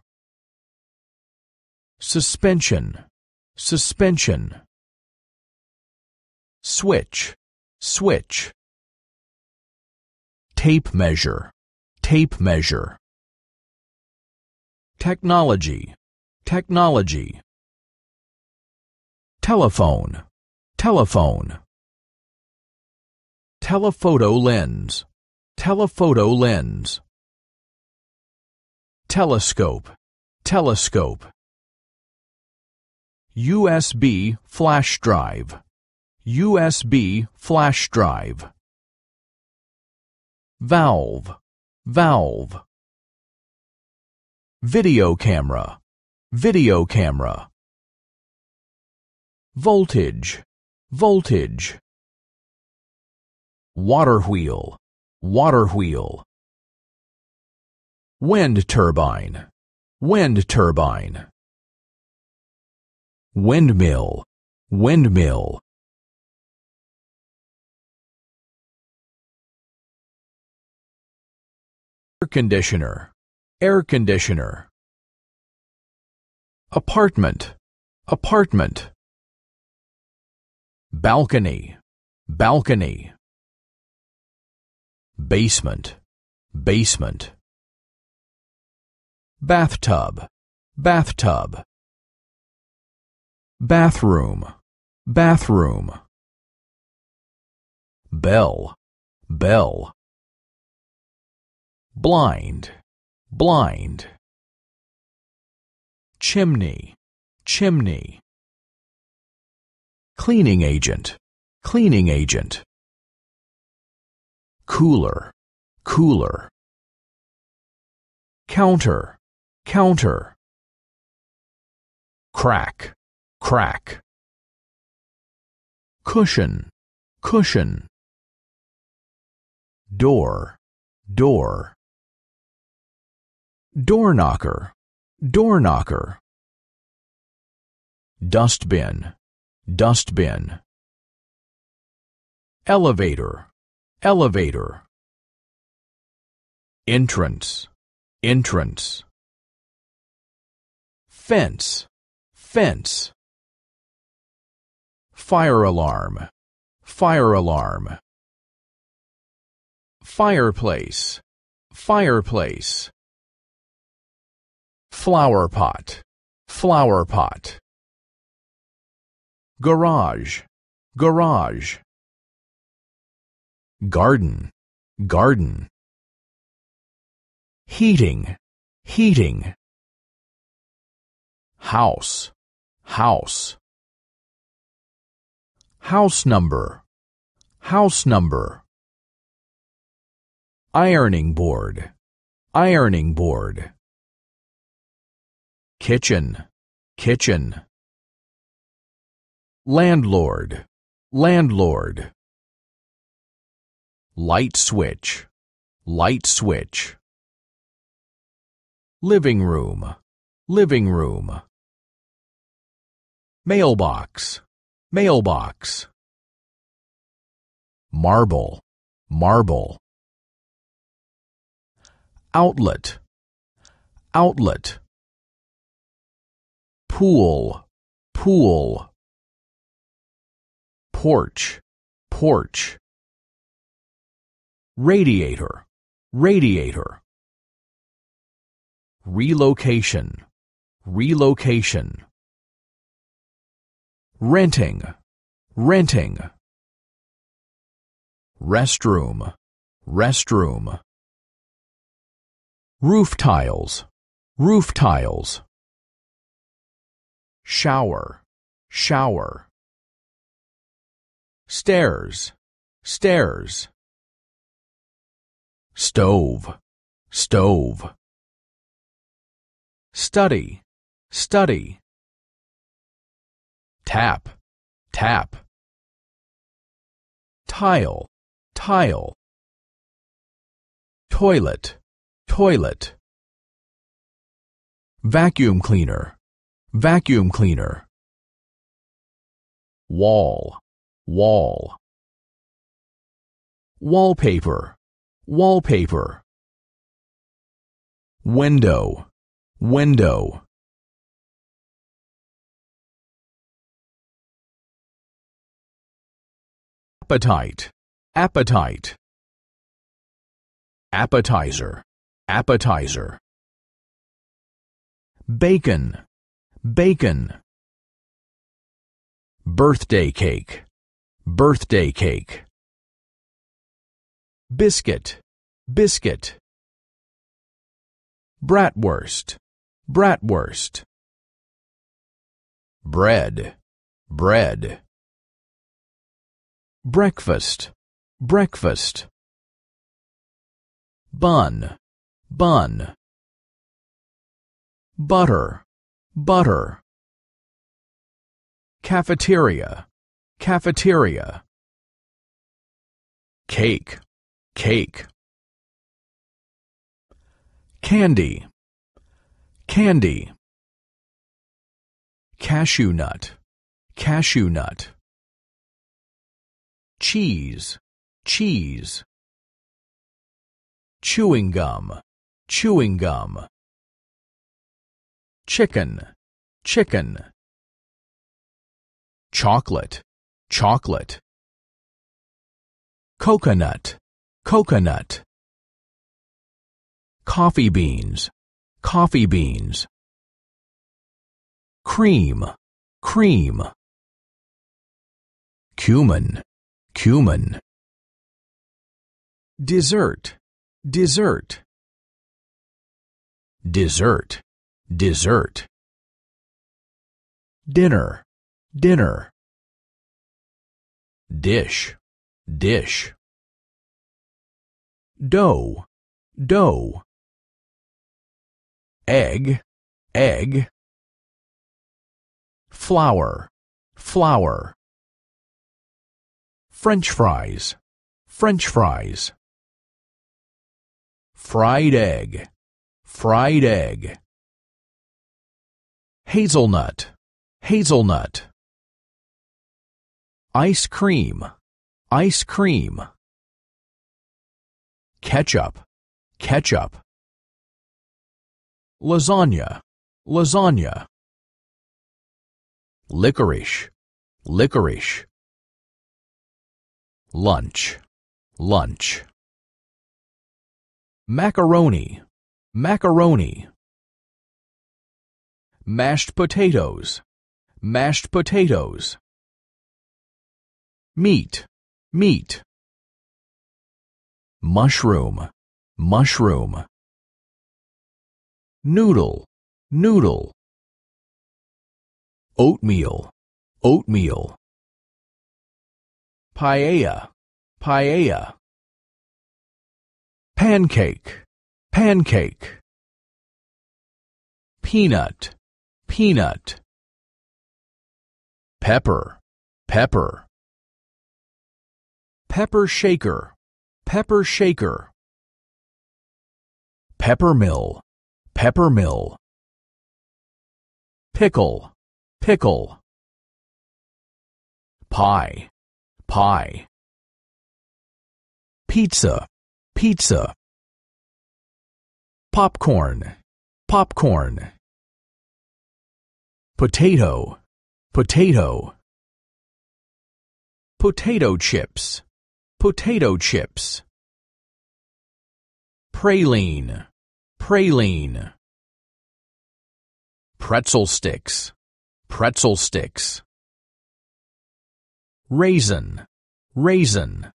suspension suspension switch switch Tape measure, tape measure. Technology, technology. Telephone, telephone. Telephoto lens, telephoto lens. Telescope, telescope. USB flash drive, USB flash drive valve, valve. Video camera, video camera. Voltage, voltage. Water wheel, water wheel. Wind turbine, wind turbine. Windmill, windmill. Air conditioner, air conditioner. Apartment, apartment. Balcony, balcony. Basement, basement. Bathtub, bathtub. Bathroom, bathroom. Bell, bell blind, blind. Chimney, chimney. Cleaning agent, cleaning agent. Cooler, cooler. Counter, counter. Crack, crack. Cushion, cushion. Door, door door knocker, door knocker. Dustbin, dustbin. Elevator, elevator. Entrance, entrance. Fence, fence. Fire alarm, fire alarm. Fireplace, fireplace flower pot, flower pot. Garage, garage. Garden, garden. Heating, heating. House, house. House number, house number. Ironing board, ironing board kitchen, kitchen. Landlord, landlord. Light switch, light switch. Living room, living room. Mailbox, mailbox. Marble, marble. Outlet, outlet pool, pool. Porch, porch. Radiator, radiator. Relocation, relocation. Renting, renting. Restroom, restroom. Roof tiles, roof tiles shower, shower. Stairs, stairs. Stove, stove. Study, study. Tap, tap. Tile, tile. Toilet, toilet. Vacuum cleaner, vacuum cleaner wall wall wallpaper wallpaper window window appetite appetite appetizer appetizer bacon Bacon. Birthday cake. Birthday cake. Biscuit. Biscuit. Bratwurst. Bratwurst. Bread. Bread. Breakfast. Breakfast. Bun. Bun. Butter butter cafeteria cafeteria cake cake candy candy cashew nut cashew nut cheese cheese chewing gum chewing gum chicken, chicken. Chocolate, chocolate. Coconut, coconut. Coffee beans, coffee beans. Cream, cream. Cumin, cumin. Dessert, dessert. Dessert dessert dinner dinner dish dish dough dough egg egg flour flour french fries french fries fried egg fried egg Hazelnut. Hazelnut. Ice cream. Ice cream. Ketchup. Ketchup. Lasagna. Lasagna. Licorice. Licorice. Lunch. Lunch. Macaroni. Macaroni mashed potatoes, mashed potatoes. Meat, meat. Mushroom, mushroom. Noodle, noodle. Oatmeal, oatmeal. Paella, paella. Pancake, pancake. Peanut, peanut pepper pepper pepper shaker pepper shaker pepper mill pepper mill pickle pickle pie pie pizza pizza popcorn popcorn potato, potato. Potato chips, potato chips. Praline, praline. Pretzel sticks, pretzel sticks. Raisin, raisin.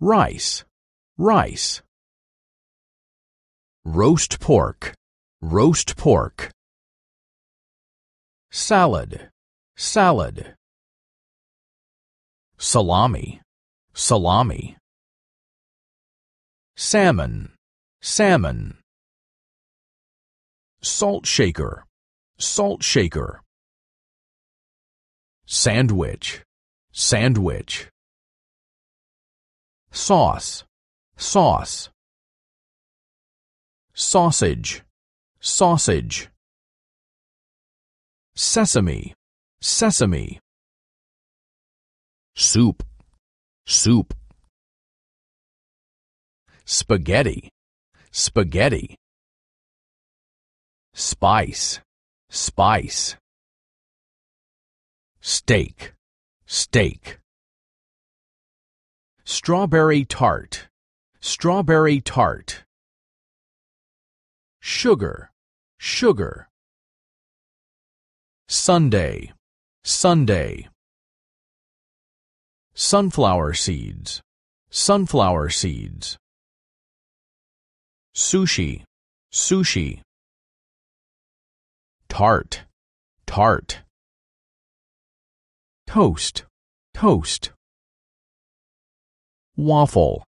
Rice, rice. Roast pork, roast pork salad, salad. Salami, salami. Salmon, salmon. Salt shaker, salt shaker. Sandwich, sandwich. Sauce, sauce. Sausage, sausage. Sesame, sesame. Soup, soup. Spaghetti, spaghetti. Spice, spice. Steak, steak. Strawberry tart, strawberry tart. Sugar, sugar. Sunday, Sunday. Sunflower seeds, sunflower seeds. Sushi, sushi. Tart, tart. Toast, toast. Waffle,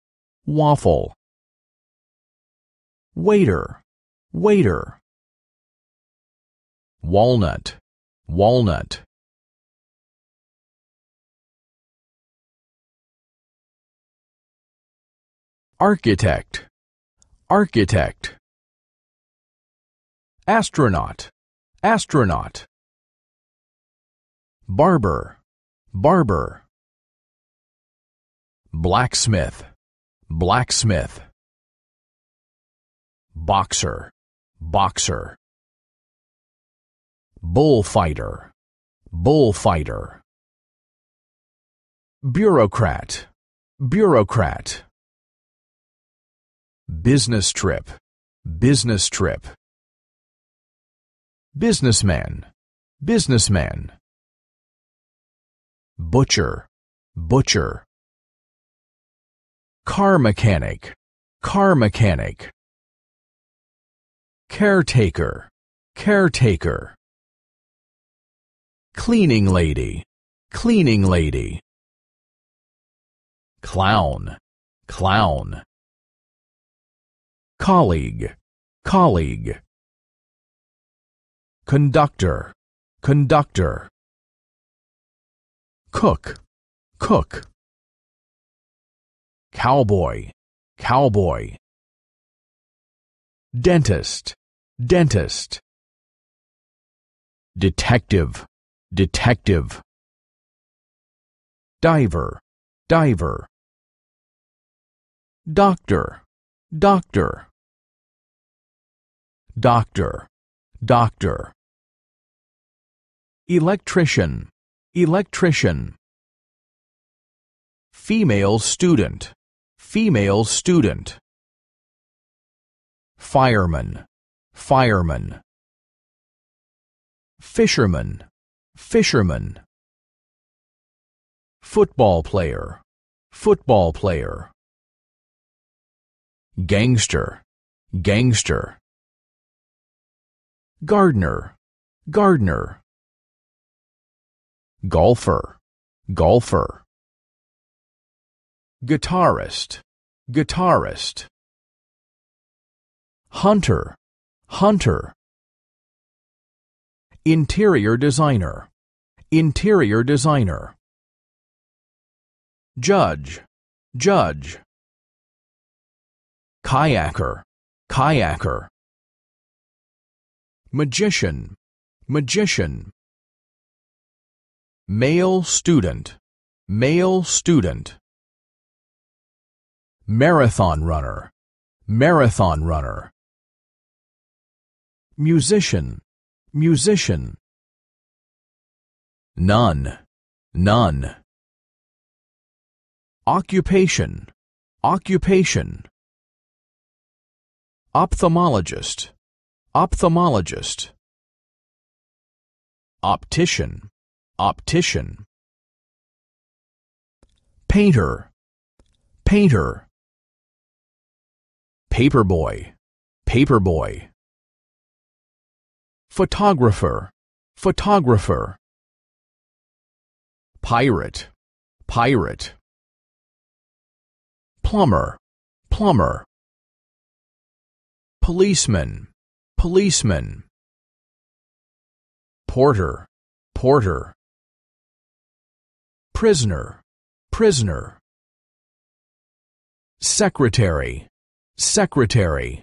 waffle. Waiter, waiter. Walnut, walnut architect architect astronaut astronaut barber barber blacksmith blacksmith boxer boxer bullfighter, bullfighter. Bureaucrat, bureaucrat. Business trip, business trip. Businessman, businessman. Butcher, butcher. Car mechanic, car mechanic. Caretaker, caretaker cleaning lady, cleaning lady. Clown, clown. Colleague, colleague. Conductor, conductor. Cook, cook. Cowboy, cowboy. Dentist, dentist. Detective, detective diver diver doctor doctor doctor doctor electrician electrician female student female student fireman fireman fisherman Fisherman Football player Football player Gangster Gangster Gardener Gardener Golfer Golfer Guitarist Guitarist Hunter Hunter Interior designer. Interior designer. Judge. Judge. Kayaker. Kayaker. Magician. Magician. Male student. Male student. Marathon runner. Marathon runner. Musician musician none none occupation occupation ophthalmologist ophthalmologist optician optician painter painter paperboy paperboy photographer, photographer. Pirate, pirate. Plumber, plumber. Policeman, policeman. Porter, porter. Prisoner, prisoner. Secretary, secretary.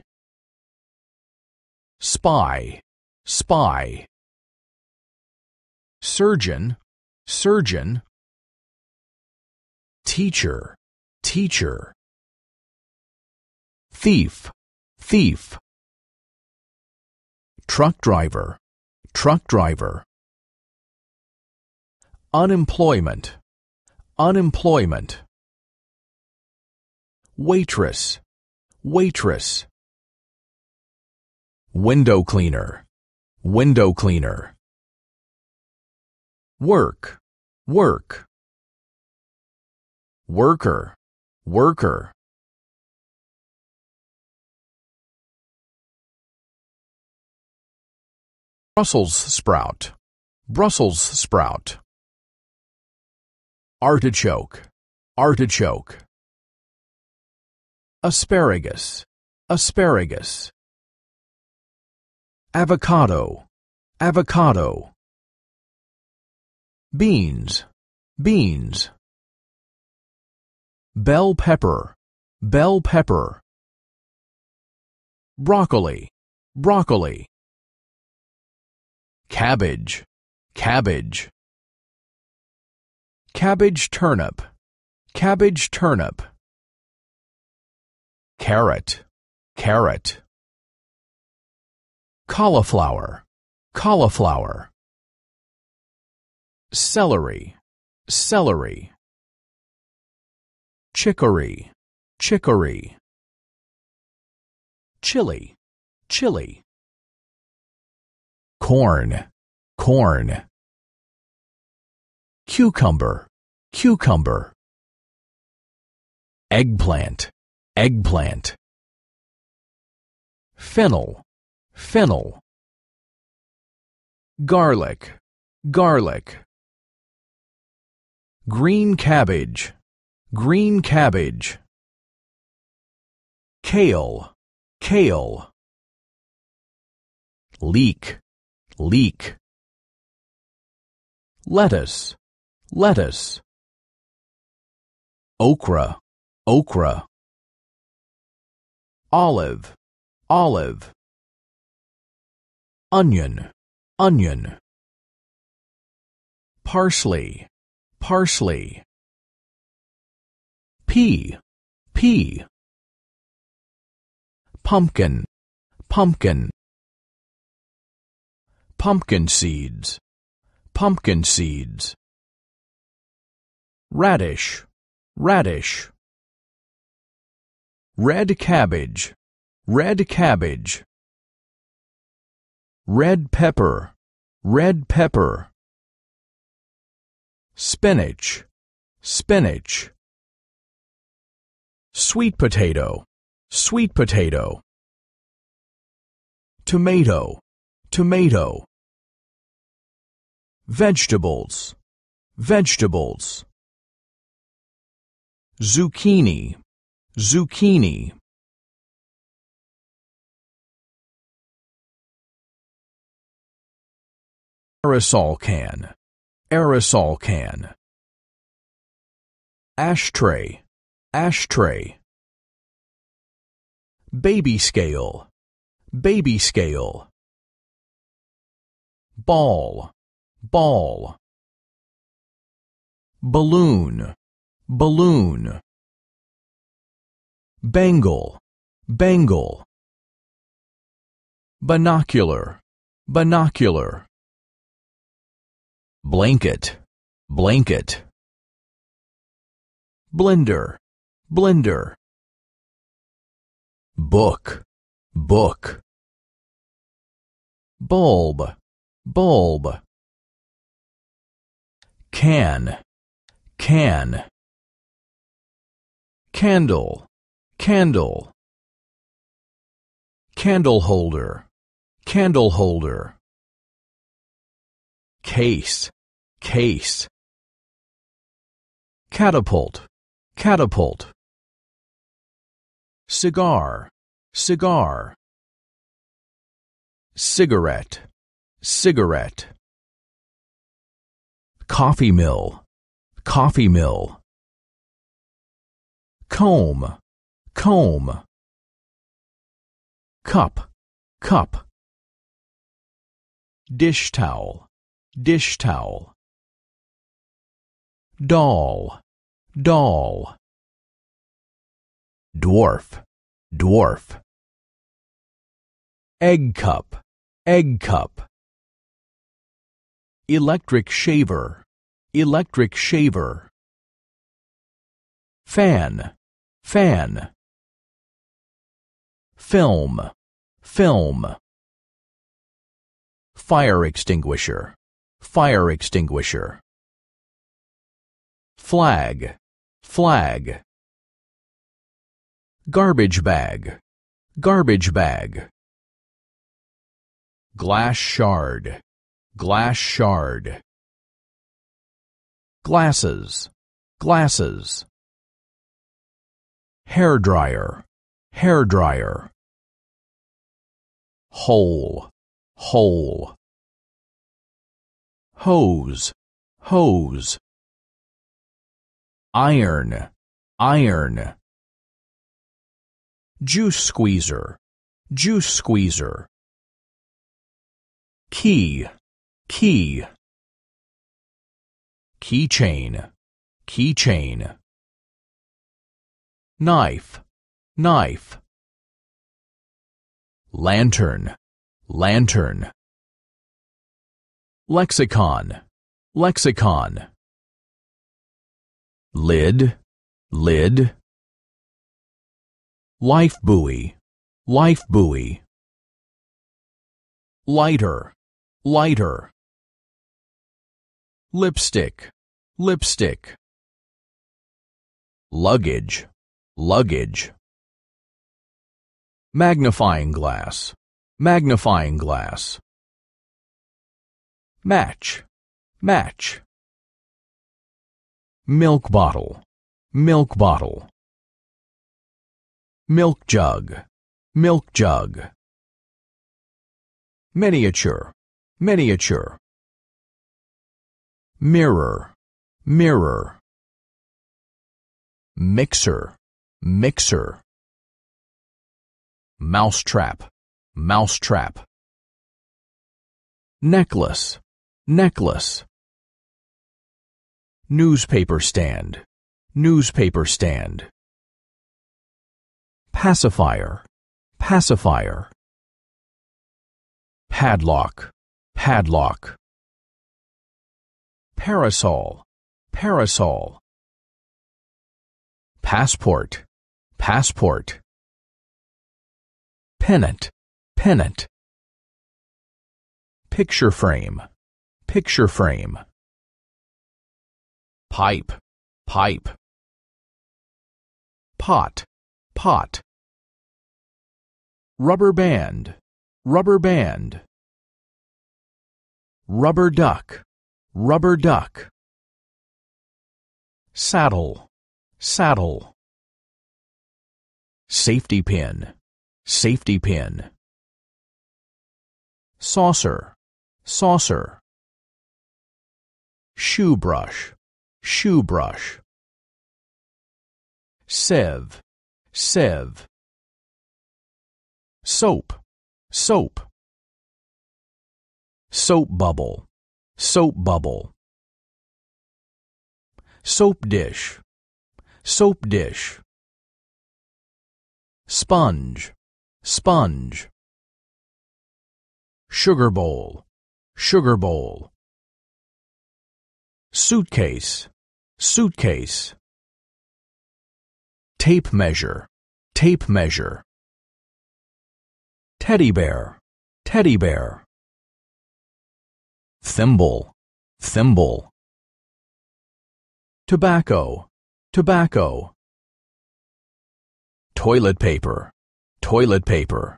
Spy, spy surgeon surgeon teacher teacher thief thief truck driver truck driver unemployment unemployment waitress waitress window cleaner window cleaner. Work, work. Worker, worker. Brussels sprout, Brussels sprout. Artichoke, artichoke. Asparagus, asparagus avocado, avocado. Beans, beans. Bell pepper, bell pepper. Broccoli, broccoli. Cabbage, cabbage. Cabbage turnip, cabbage turnip. Carrot, carrot cauliflower, cauliflower. Celery, celery. Chicory, chicory. Chili, chili. Corn, corn. Cucumber, cucumber. Eggplant, eggplant. Fennel, fennel garlic garlic green cabbage green cabbage kale kale leek leek lettuce lettuce okra okra olive olive onion, onion. Parsley, parsley. Pea, pea. Pumpkin, pumpkin. Pumpkin seeds, pumpkin seeds. Radish, radish. Red cabbage, red cabbage Red pepper, red pepper. Spinach, spinach. Sweet potato, sweet potato. Tomato, tomato. Vegetables, vegetables. Zucchini, zucchini. aerosol can, aerosol can. Ashtray, ashtray. Baby scale, baby scale. Ball, ball. Balloon, balloon. Bangle, bangle. Binocular, binocular blanket, blanket. Blender, blender. Book, book. Bulb, bulb. Can, can. Candle, candle. Candle holder, candle holder case, case. Catapult, catapult. Cigar, cigar. Cigarette, cigarette. Coffee mill, coffee mill. Comb, comb. Cup, cup. Dish towel, dish towel doll doll dwarf dwarf egg cup egg cup electric shaver electric shaver fan fan film film fire extinguisher fire extinguisher flag flag garbage bag garbage bag glass shard glass shard glasses glasses hair dryer hair dryer hole hole hose hose iron iron juice squeezer juice squeezer key key keychain keychain knife knife lantern lantern Lexicon. Lexicon. Lid. Lid. Life buoy. Life buoy. Lighter. Lighter. Lipstick. Lipstick. Luggage. Luggage. Magnifying glass. Magnifying glass match, match. Milk bottle, milk bottle. Milk jug, milk jug. Miniature, miniature. Mirror, mirror. Mixer, mixer. Mousetrap, mousetrap. Necklace, necklace newspaper stand newspaper stand pacifier pacifier padlock padlock parasol parasol passport passport pennant pennant picture frame Picture frame. Pipe, pipe. Pot, pot. Rubber band, rubber band. Rubber duck, rubber duck. Saddle, saddle. Safety pin, safety pin. Saucer, saucer shoe brush, shoe brush. Sieve, sieve. Soap, soap. Soap bubble, soap bubble. Soap dish, soap dish. Sponge, sponge. Sugar bowl, sugar bowl suitcase, suitcase. Tape measure, tape measure. Teddy bear, teddy bear. Thimble, thimble. Tobacco, tobacco. Toilet paper, toilet paper.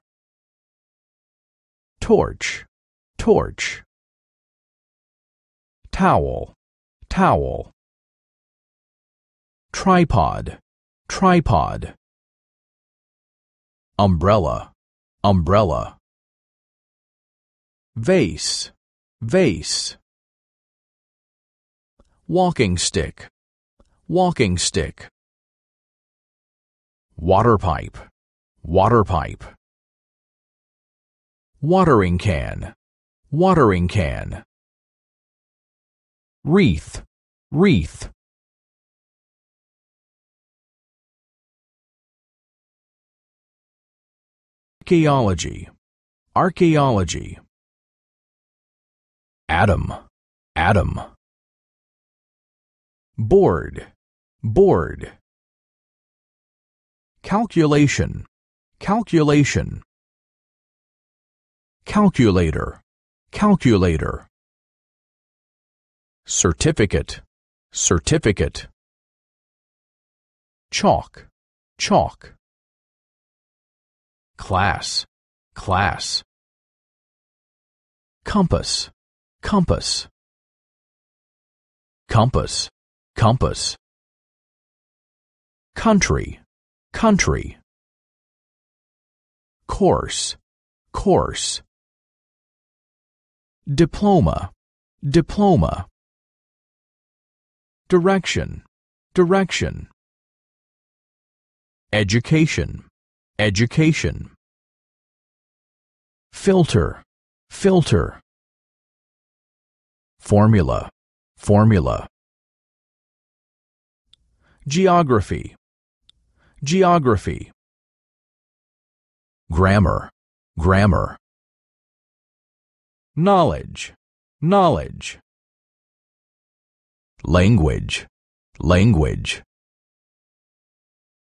Torch, torch. Towel, towel tripod tripod umbrella umbrella vase vase walking stick walking stick water pipe water pipe watering can watering can wreath, wreath. Archaeology, archaeology. Adam, Adam. Board, board. Calculation, calculation. Calculator, calculator certificate, certificate. Chalk, chalk. Class, class. Compass, compass. Compass, compass. Country, country. Course, course. Diploma, diploma. Direction, direction. Education, education. Filter, filter. Formula, formula. Geography, geography. Grammar, grammar. Knowledge, knowledge language, language.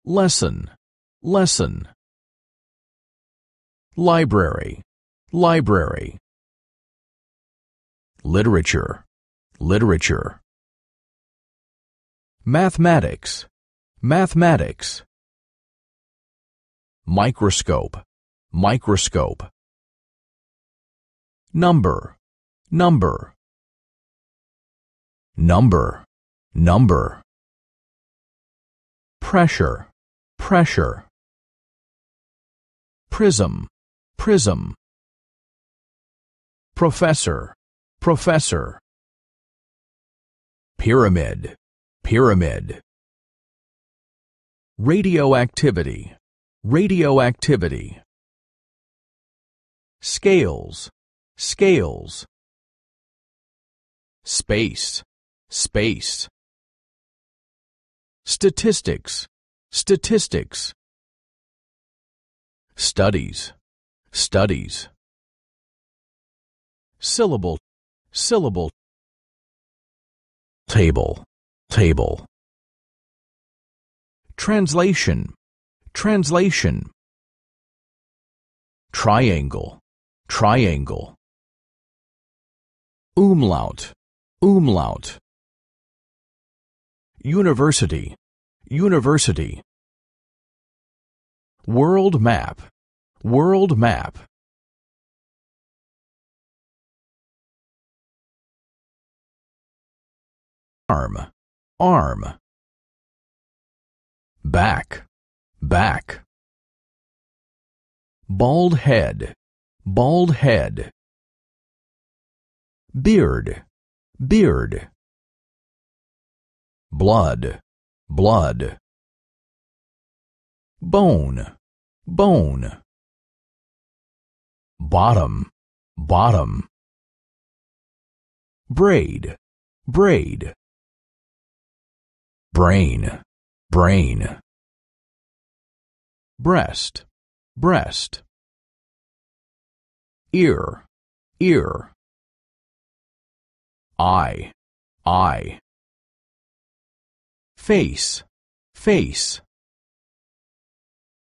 Lesson, lesson. Library, library. Literature, literature. Mathematics, mathematics. Microscope, microscope. Number, number number, number. Pressure, pressure. Prism, prism. Professor, professor. Pyramid, pyramid. Radioactivity, radioactivity. Scales, scales. Space, Space. Statistics. Statistics. Studies. Studies. Syllable. Syllable. Table. Table. Translation. Translation. Triangle. Triangle. Umlaut. Umlaut. University, University. World map, World map. Arm, arm. Back, back. Bald head, bald head. Beard, beard blood, blood. Bone, bone. Bottom, bottom. Braid, braid. Brain, brain. Breast, breast. Ear, ear. Eye, eye face, face.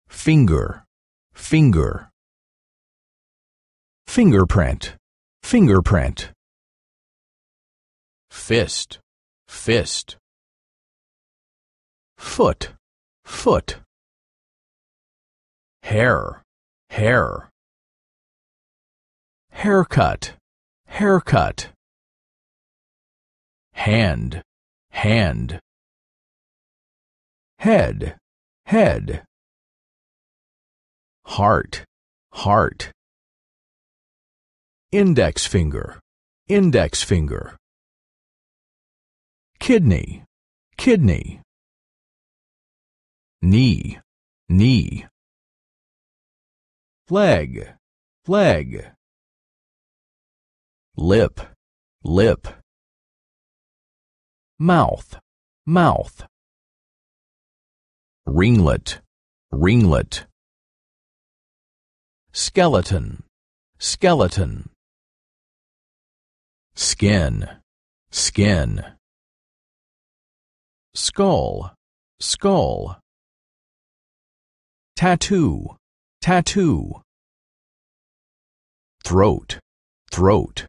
Finger, finger. Fingerprint, fingerprint. Fist, fist. Foot, foot. Hair, hair. Haircut, haircut hand, hand head, head. Heart, heart. Index finger, index finger. Kidney, kidney. Knee, knee. Leg, leg. Lip, lip. Mouth, mouth ringlet, ringlet. Skeleton, skeleton. Skin, skin. Skull, skull. Tattoo, tattoo. Throat, throat.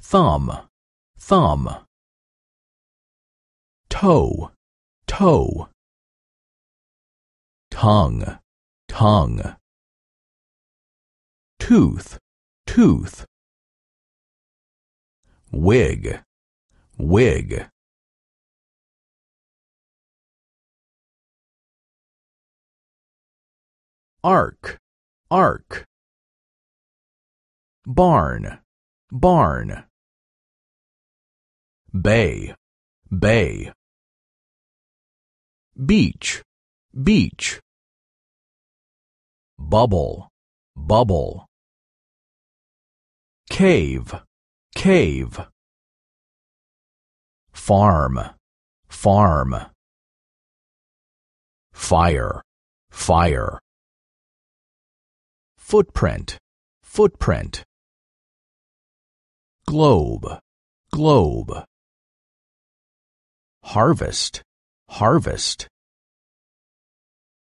Thumb, thumb toe, toe tongue tongue tooth tooth wig wig arc arc barn barn bay bay beach, beach. Bubble, bubble. Cave, cave. Farm, farm. Fire, fire. Footprint, footprint. Globe, globe. Harvest, harvest.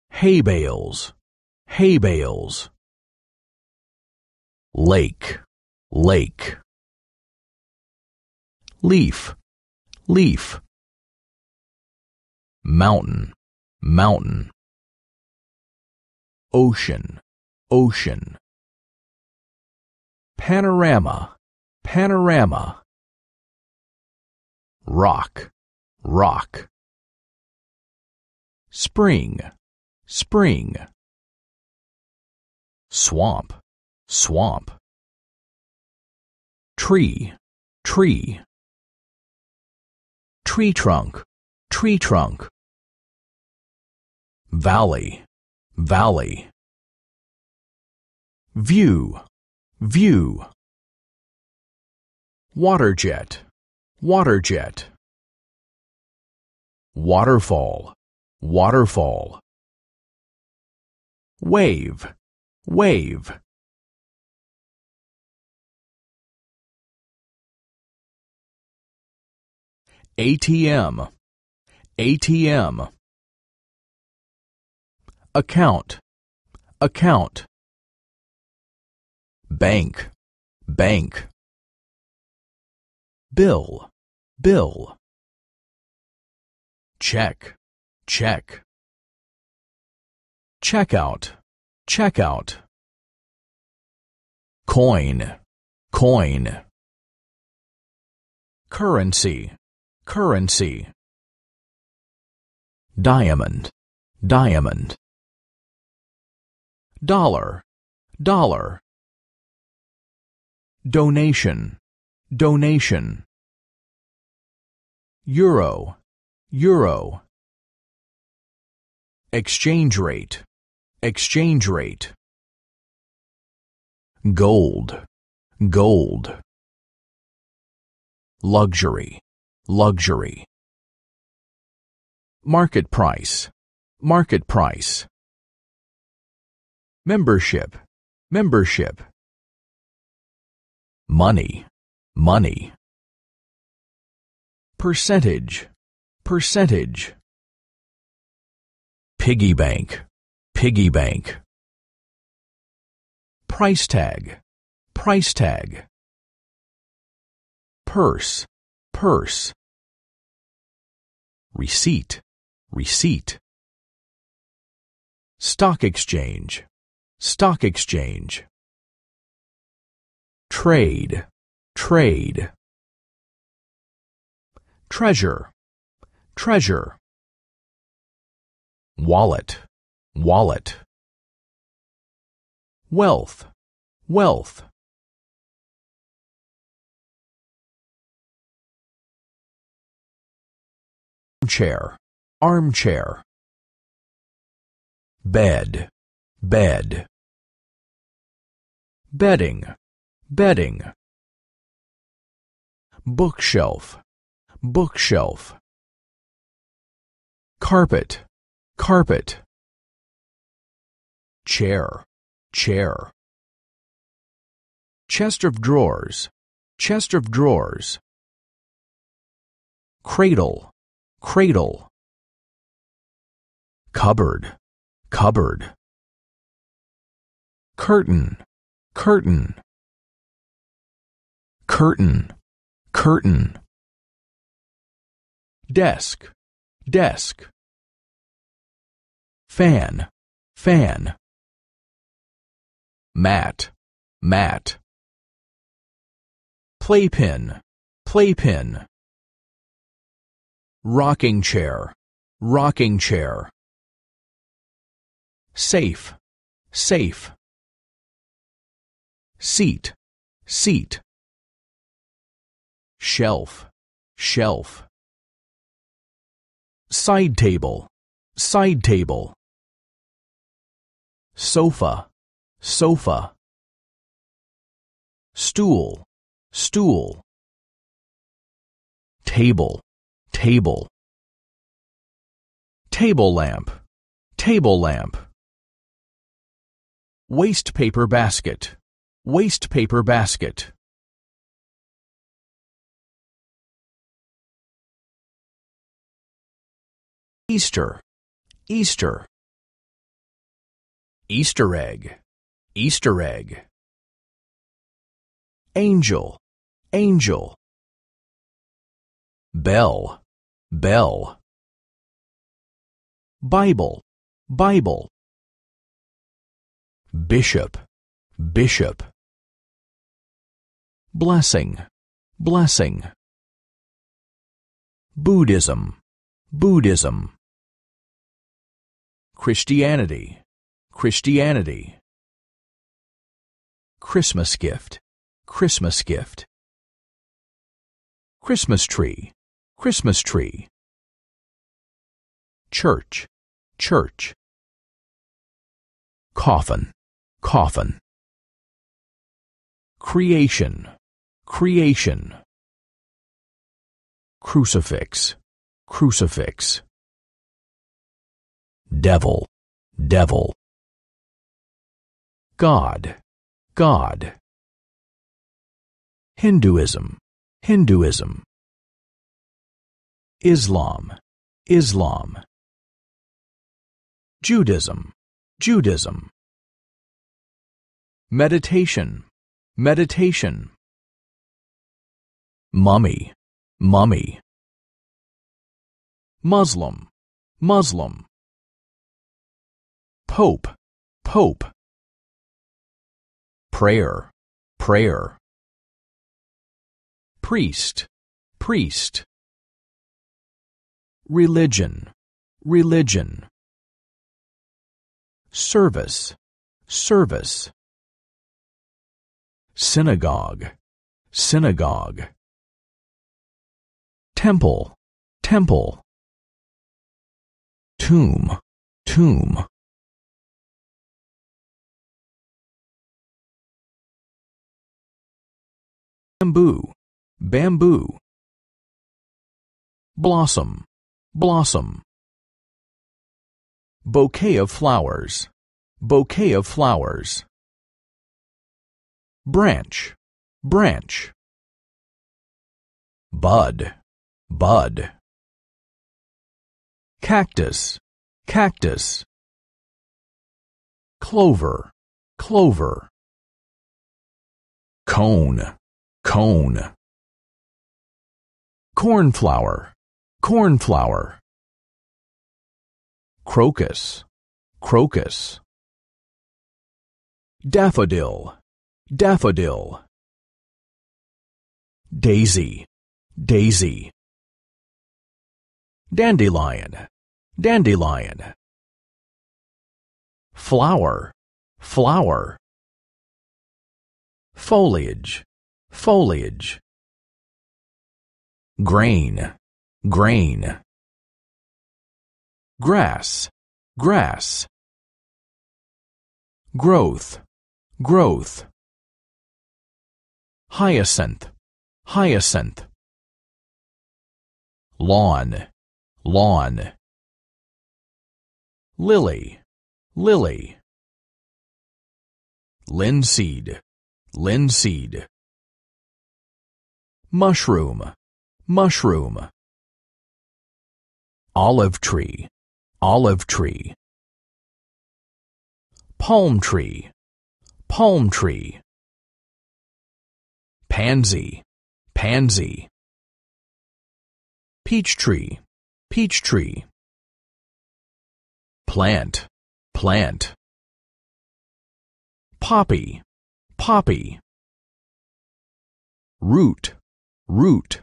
Hay bales, hay bales. Lake, lake. Leaf, leaf. Mountain, mountain. Ocean, ocean. Panorama, panorama. Rock, rock spring, spring. Swamp, swamp. Tree, tree. Tree trunk, tree trunk. Valley, valley. View, view. Water jet, water jet. Waterfall, waterfall wave wave ATM ATM account account bank bank bill bill check Check. Checkout. Checkout. Coin. Coin. Currency. Currency. Diamond. Diamond. Dollar. Dollar. Donation. Donation. Euro. Euro exchange rate, exchange rate. Gold, gold. Luxury, luxury. Market price, market price. Membership, membership. Money, money. Percentage, percentage Piggy bank. Piggy bank. Price tag. Price tag. Purse. Purse. Receipt. Receipt. Stock exchange. Stock exchange. Trade. Trade. Treasure. Treasure wallet, wallet. Wealth, wealth. Armchair, armchair. Bed, bed. Bedding, bedding. Bookshelf, bookshelf. Carpet, carpet chair chair chest of drawers chest of drawers cradle cradle cupboard cupboard curtain curtain curtain curtain desk desk fan, fan. Mat, mat. Playpen, playpen. Rocking chair, rocking chair. Safe, safe. Seat, seat. Shelf, shelf. Side table, side table sofa, sofa. Stool, stool. Table, table. Table lamp, table lamp. Waste paper basket, waste paper basket. Easter, Easter. Easter egg, Easter egg. Angel, angel. Bell, bell. Bible, Bible. Bishop, bishop. Blessing, blessing. Buddhism, Buddhism. Christianity, Christianity. Christmas gift, Christmas gift. Christmas tree, Christmas tree. Church, church. Coffin, coffin. Creation, creation. Crucifix, crucifix. Devil, devil. God, God. Hinduism, Hinduism. Islam, Islam. Judaism, Judaism. Meditation, meditation. Mummy, mummy. Muslim, Muslim. Pope, Pope prayer, prayer. Priest, priest. Religion, religion. Service, service. Synagogue, synagogue. Temple, temple. Tomb, tomb. bamboo, bamboo. Blossom, blossom. Bouquet of flowers, bouquet of flowers. Branch, branch. Bud, bud. Cactus, cactus. Clover, clover. Cone, cone. Cornflower, cornflower. Crocus, crocus. Daffodil, daffodil. Daisy, daisy. Dandelion, dandelion. Flower, flower. Foliage, foliage grain, grain grass, grass growth, growth hyacinth, hyacinth lawn, lawn lily, lily linseed, linseed mushroom, mushroom. Olive tree, olive tree. Palm tree, palm tree. Pansy, pansy. Peach tree, peach tree. Plant, plant. Poppy, poppy. Root, root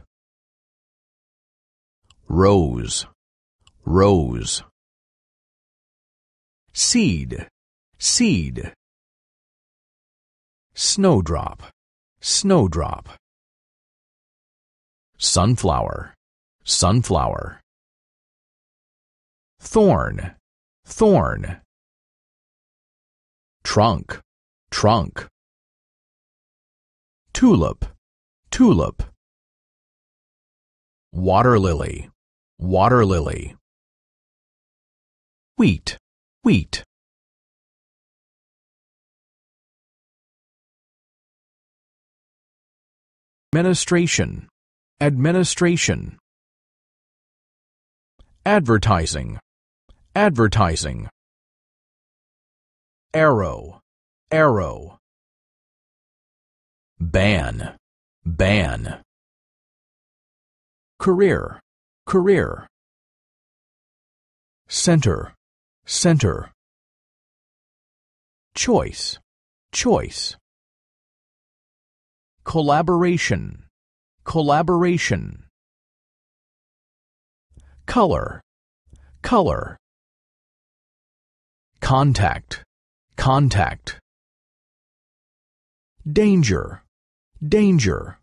rose rose seed seed snowdrop snowdrop sunflower sunflower thorn thorn trunk trunk tulip tulip water lily, water lily. Wheat, wheat. Administration, administration. Advertising, advertising. Arrow, arrow. Ban, ban career career center center choice choice collaboration collaboration color color contact contact danger danger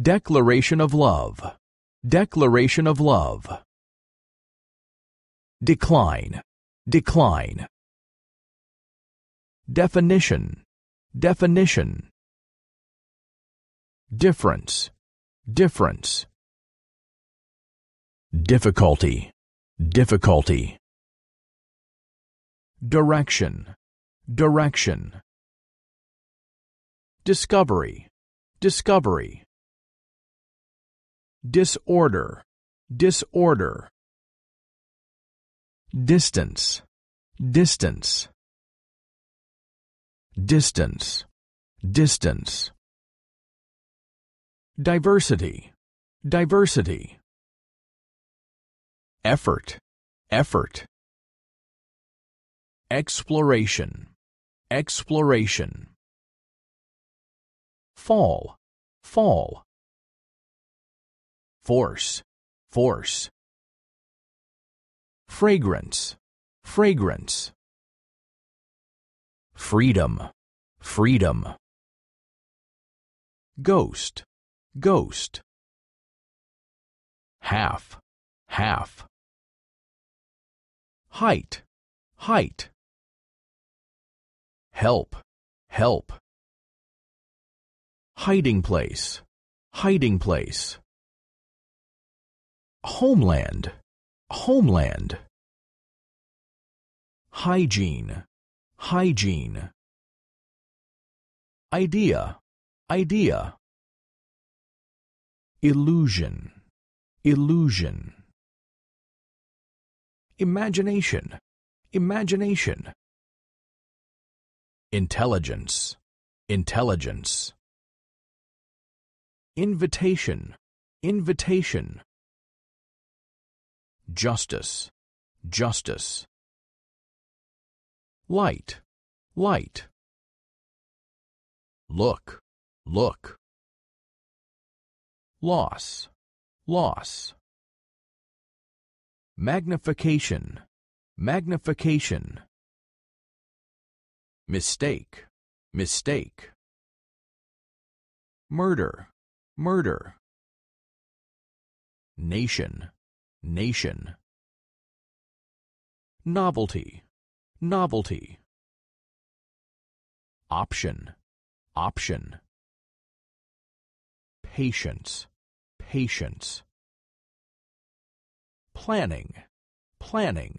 Declaration of Love. Declaration of Love. Decline. Decline. Definition. Definition. Difference. Difference. Difficulty. Difficulty. Direction. Direction. Discovery. Discovery disorder, disorder. Distance, distance. Distance, distance. Diversity, diversity. Effort, effort. Exploration, exploration. Fall, fall force, force. Fragrance, fragrance. Freedom, freedom. Ghost, ghost. Half, half. Height, height. Help, help. Hiding place, hiding place homeland, homeland. Hygiene, hygiene. Idea, idea. Illusion, illusion. Imagination, imagination. Intelligence, intelligence. Invitation, invitation justice, justice. Light, light. Look, look. Loss, loss. Magnification, magnification. Mistake, mistake. Murder, murder. Nation, nation. Novelty, novelty. Option, option. Patience, patience. Planning, planning.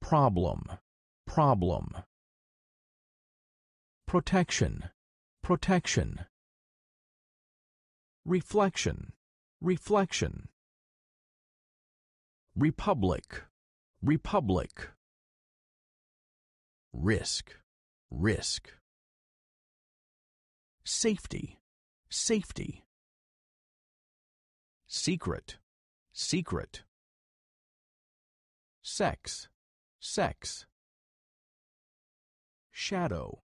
Problem, problem. Protection, protection. Reflection, reflection republic, republic. Risk, risk. Safety, safety. Secret, secret. Sex, sex. Shadow,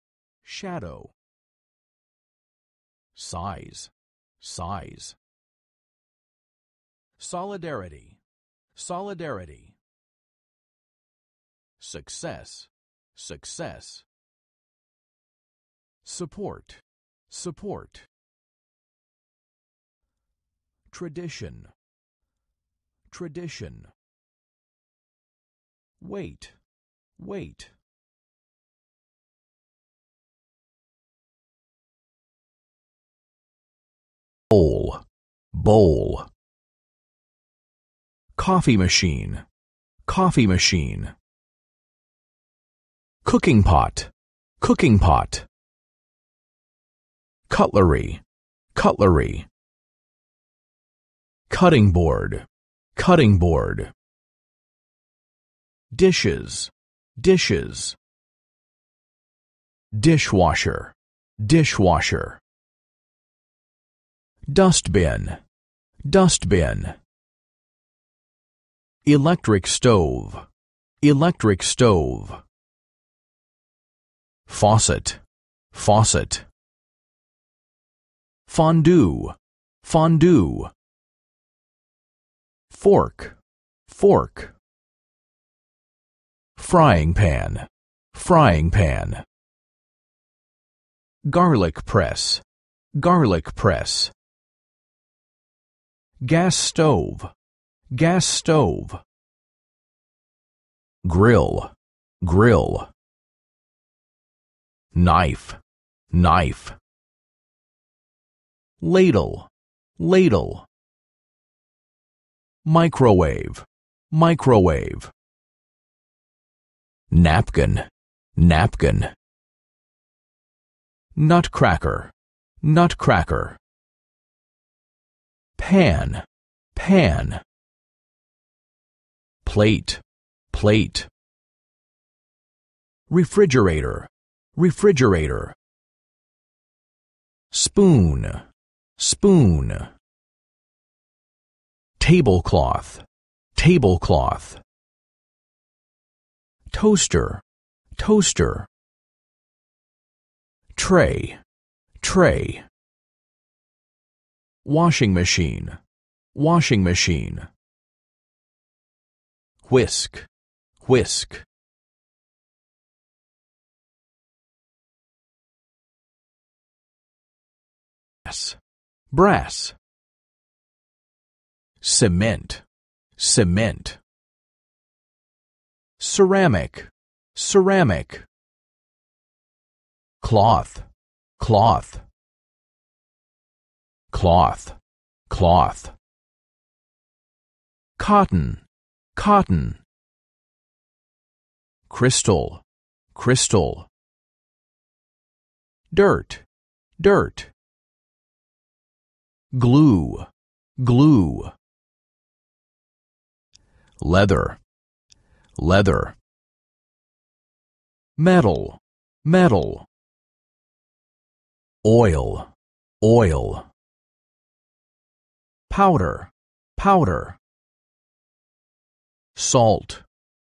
shadow. Size, size. Solidarity. Solidarity. Success. Success. Support. Support. Tradition. Tradition. Wait. Wait. Bowl. Bowl coffee machine, coffee machine. Cooking pot, cooking pot. Cutlery, cutlery. Cutting board, cutting board. Dishes, dishes. Dishwasher, dishwasher. Dustbin, dustbin electric stove, electric stove. Faucet, faucet. Fondue, fondue. Fork, fork. Frying pan, frying pan. Garlic press, garlic press. Gas stove, gas stove grill grill knife knife ladle ladle microwave microwave napkin napkin nutcracker nutcracker pan pan plate, plate. Refrigerator, refrigerator. Spoon, spoon. Tablecloth, tablecloth. Toaster, toaster. Tray, tray. Washing machine, washing machine. Whisk, whisk. Brass, brass. Cement, cement. Ceramic, ceramic. Cloth, cloth. Cloth, cloth. Cotton, cotton crystal crystal dirt dirt glue glue leather leather metal metal oil oil powder powder salt,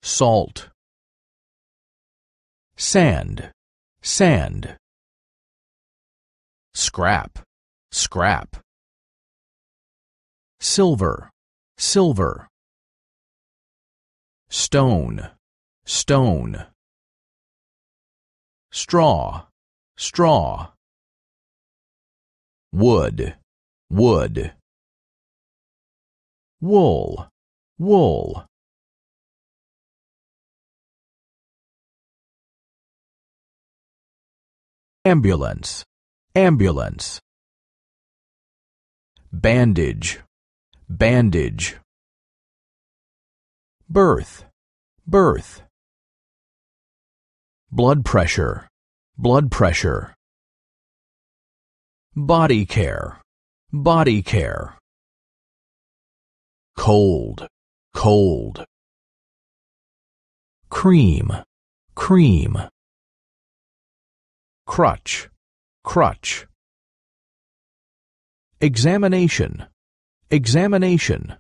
salt. Sand, sand. Scrap, scrap. Silver, silver. Stone, stone. Straw, straw. Wood, wood. Wool, wool. ambulance ambulance bandage bandage birth birth blood pressure blood pressure body care body care cold cold cream cream crutch, crutch. Examination, examination.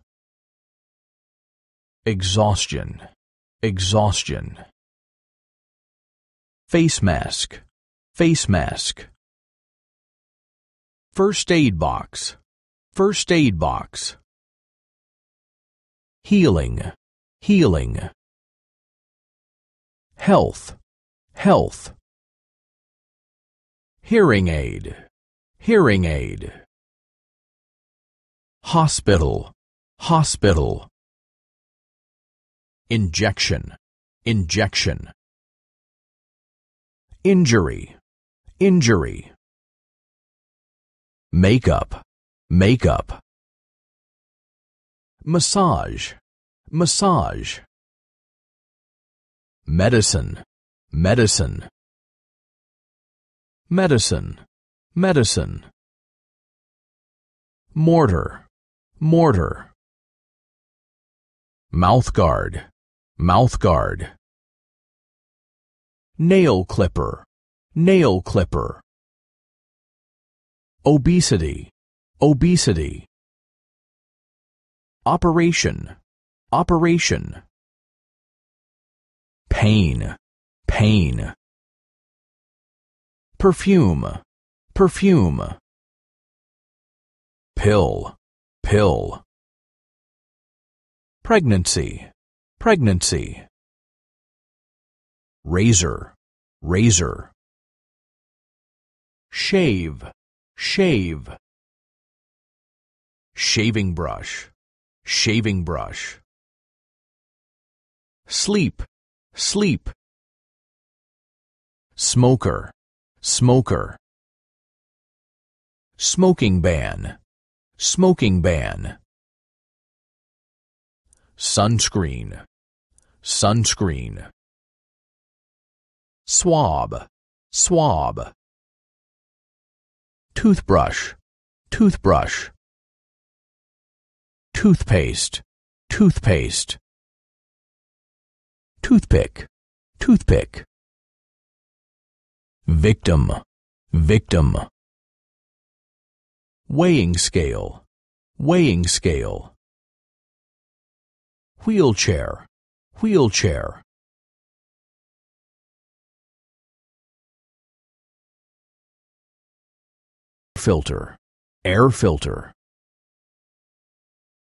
Exhaustion, exhaustion. Face mask, face mask. First aid box, first aid box. Healing, healing. Health, health. Hearing aid. Hearing aid. Hospital. Hospital. Injection. Injection. Injury. Injury. Makeup. Makeup. Massage. Massage. Medicine. Medicine medicine, medicine. Mortar, mortar. Mouth guard, mouth guard. Nail clipper, nail clipper. Obesity, obesity. Operation, operation. Pain, pain. Perfume. Perfume. Pill. Pill. Pregnancy. Pregnancy. Razor. Razor. Shave. Shave. Shaving brush. Shaving brush. Sleep. Sleep. Smoker. Smoker. Smoking ban. Smoking ban. Sunscreen. Sunscreen. Swab. Swab. Toothbrush. Toothbrush. Toothpaste. Toothpaste. Toothpick. Toothpick. Victim. Victim. Weighing scale. Weighing scale. Wheelchair. Wheelchair. Filter. Air filter.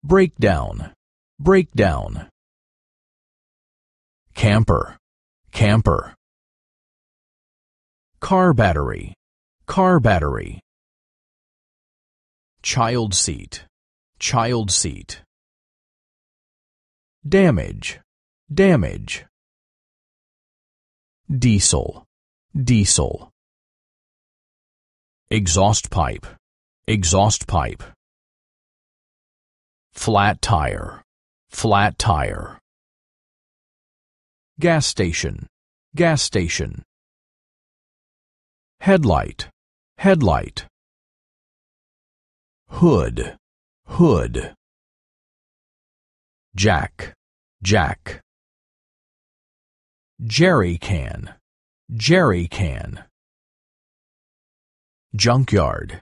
Breakdown. Breakdown. Camper. Camper car battery, car battery. Child seat, child seat. Damage, damage. Diesel, diesel. Exhaust pipe, exhaust pipe. Flat tire, flat tire. Gas station, gas station headlight, headlight. Hood, hood. Jack, jack. Jerry can, jerry can. Junkyard,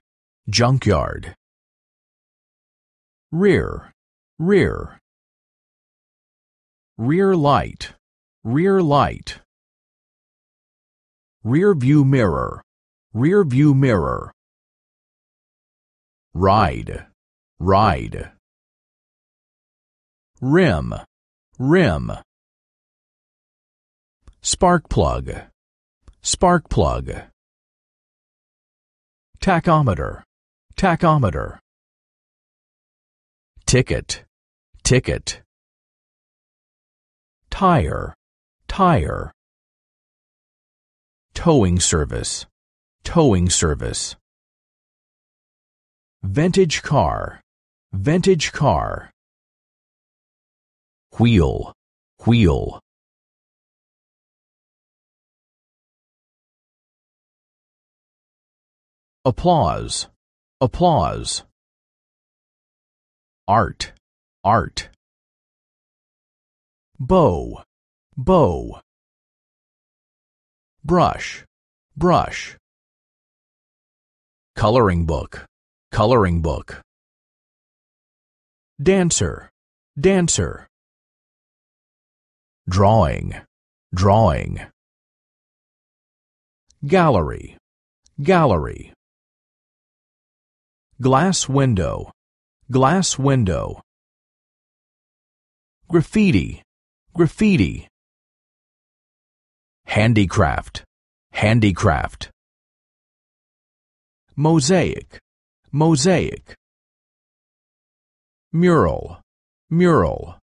junkyard. Rear, rear. Rear light, rear light. Rear view mirror, Rear view mirror. Ride, ride. Rim, rim. Spark plug, spark plug. Tachometer, tachometer. Ticket, ticket. Tire, tire. Towing service, Towing service. Vintage car. Vintage car. Wheel. Wheel. Applause. Applause. Art. Art. Bow. Bow. Brush. Brush. Coloring book. Coloring book. Dancer. Dancer. Drawing. Drawing. Gallery. Gallery. Glass window. Glass window. Graffiti. Graffiti. Handicraft. Handicraft mosaic, mosaic. Mural, mural.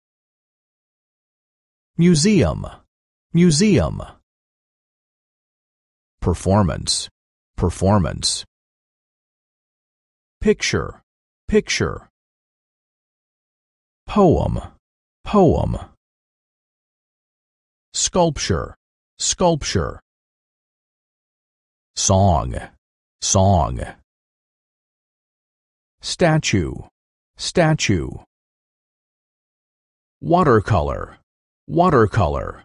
Museum, museum. Performance, performance. Picture, picture. Poem, poem. Sculpture, sculpture. Song, Song. Statue. Statue. Watercolor. Watercolor.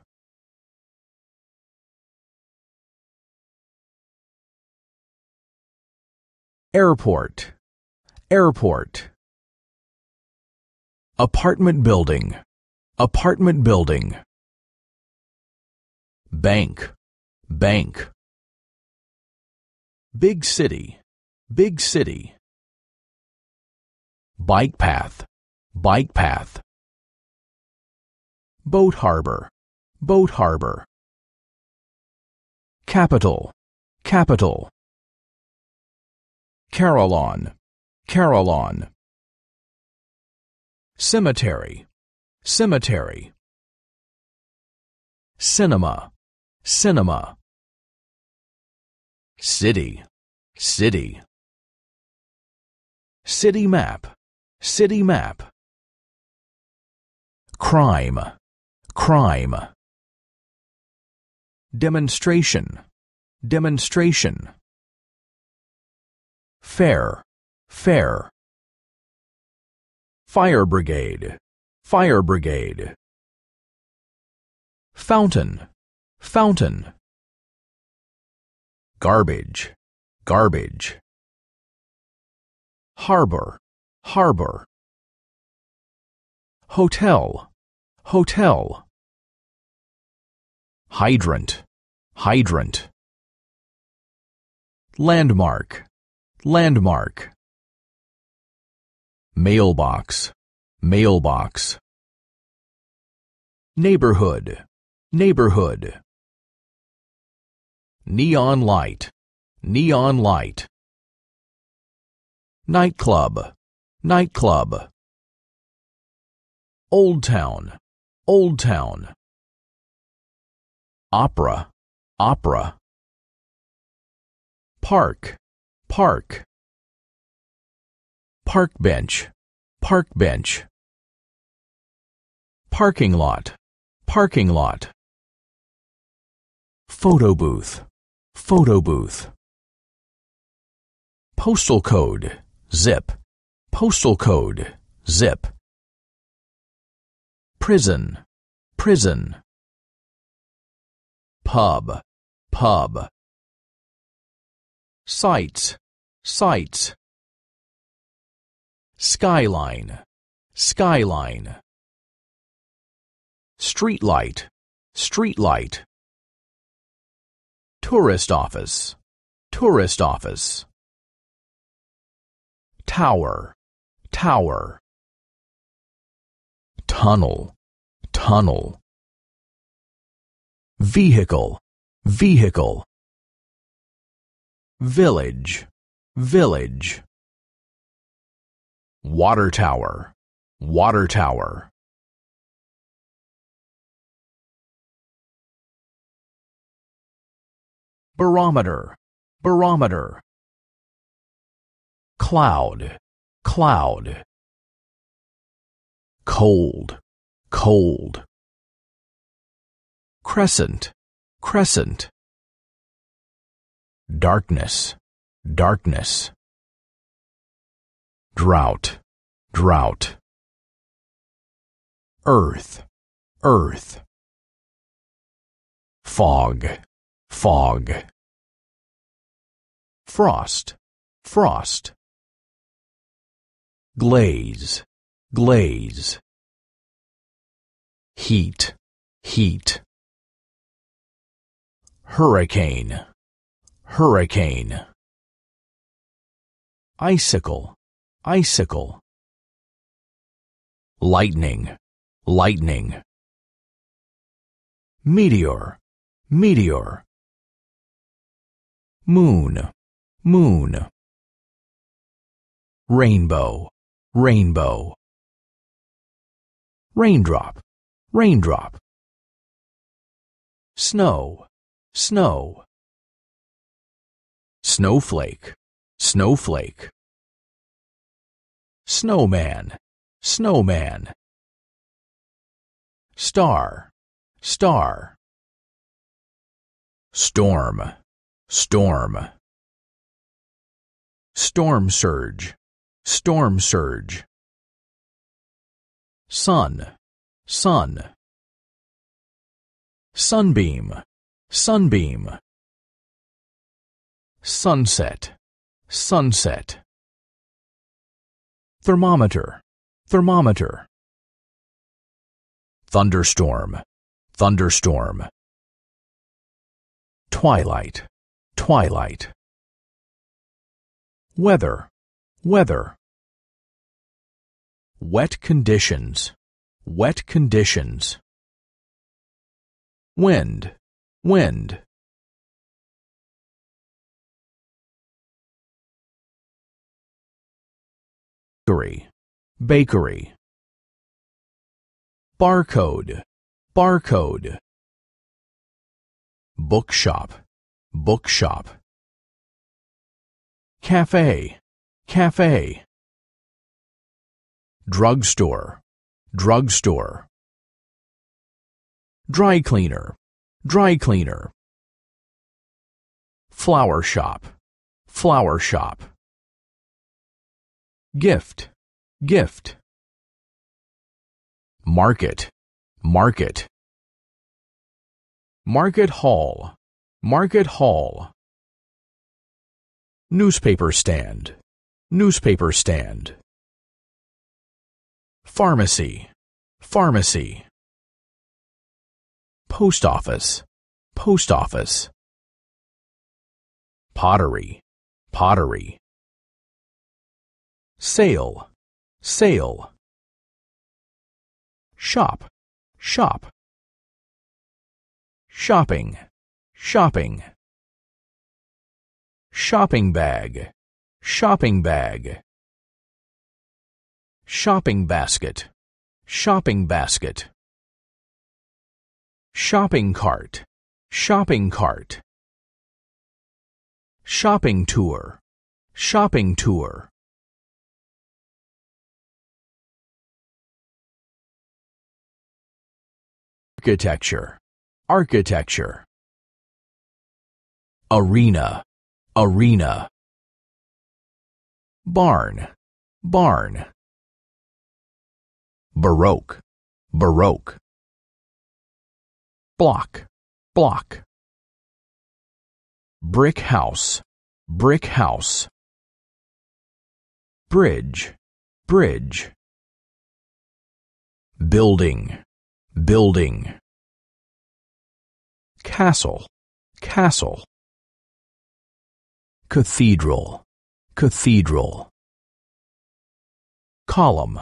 Airport. Airport. Apartment building. Apartment building. Bank. Bank. Big city. Big city. Bike path. Bike path. Boat harbor. Boat harbor. Capital. Capital. Carillon. Carillon. Cemetery. Cemetery. Cinema. Cinema. City, city. City map, city map. Crime, crime. Demonstration, demonstration. Fair, fair. Fire brigade, fire brigade. Fountain, fountain garbage, garbage. Harbor, harbor. Hotel, hotel. Hydrant, hydrant. Landmark, landmark. Mailbox, mailbox. Neighborhood, neighborhood. Neon light. Neon light. Nightclub. Nightclub. Old Town. Old Town. Opera. Opera. Park. Park. Park bench. Park bench. Parking lot. Parking lot. Photo booth Photo booth. Postal code, zip. Postal code, zip. Prison, prison. Pub, pub. Sights, sights. Skyline, skyline. Street light. Street light. Tourist office. Tourist office. Tower. Tower. Tunnel. Tunnel. Vehicle. Vehicle. Village. Village. Water tower. Water tower. barometer, barometer. Cloud, cloud. Cold, cold. Crescent, crescent. Darkness, darkness. Drought, drought. Earth, earth. Fog, fog frost frost glaze glaze heat heat hurricane hurricane icicle icicle lightning lightning meteor meteor moon, moon. Rainbow, rainbow. Raindrop, raindrop. Snow, snow. Snowflake, snowflake. Snowman, snowman. Star, star. Storm, Storm. Storm surge. Storm surge. Sun. Sun. Sunbeam. Sunbeam. Sunset. Sunset. Thermometer. Thermometer. Thunderstorm. Thunderstorm. Twilight twilight. Weather, weather. Wet conditions, wet conditions. Wind, wind. Bakery, bakery. Barcode, barcode. Bookshop, bookshop cafe cafe drugstore drugstore dry cleaner dry cleaner flower shop flower shop gift gift market market market hall Market Hall Newspaper stand Newspaper stand Pharmacy Pharmacy Post office Post office Pottery Pottery Sale Sale Shop Shop Shopping shopping shopping bag shopping bag shopping basket shopping basket shopping cart shopping cart shopping tour shopping tour architecture architecture arena, arena. Barn, barn. Baroque, baroque. Block, block. Brick house, brick house. Bridge, bridge. Building, building. Castle, castle cathedral, cathedral. Column,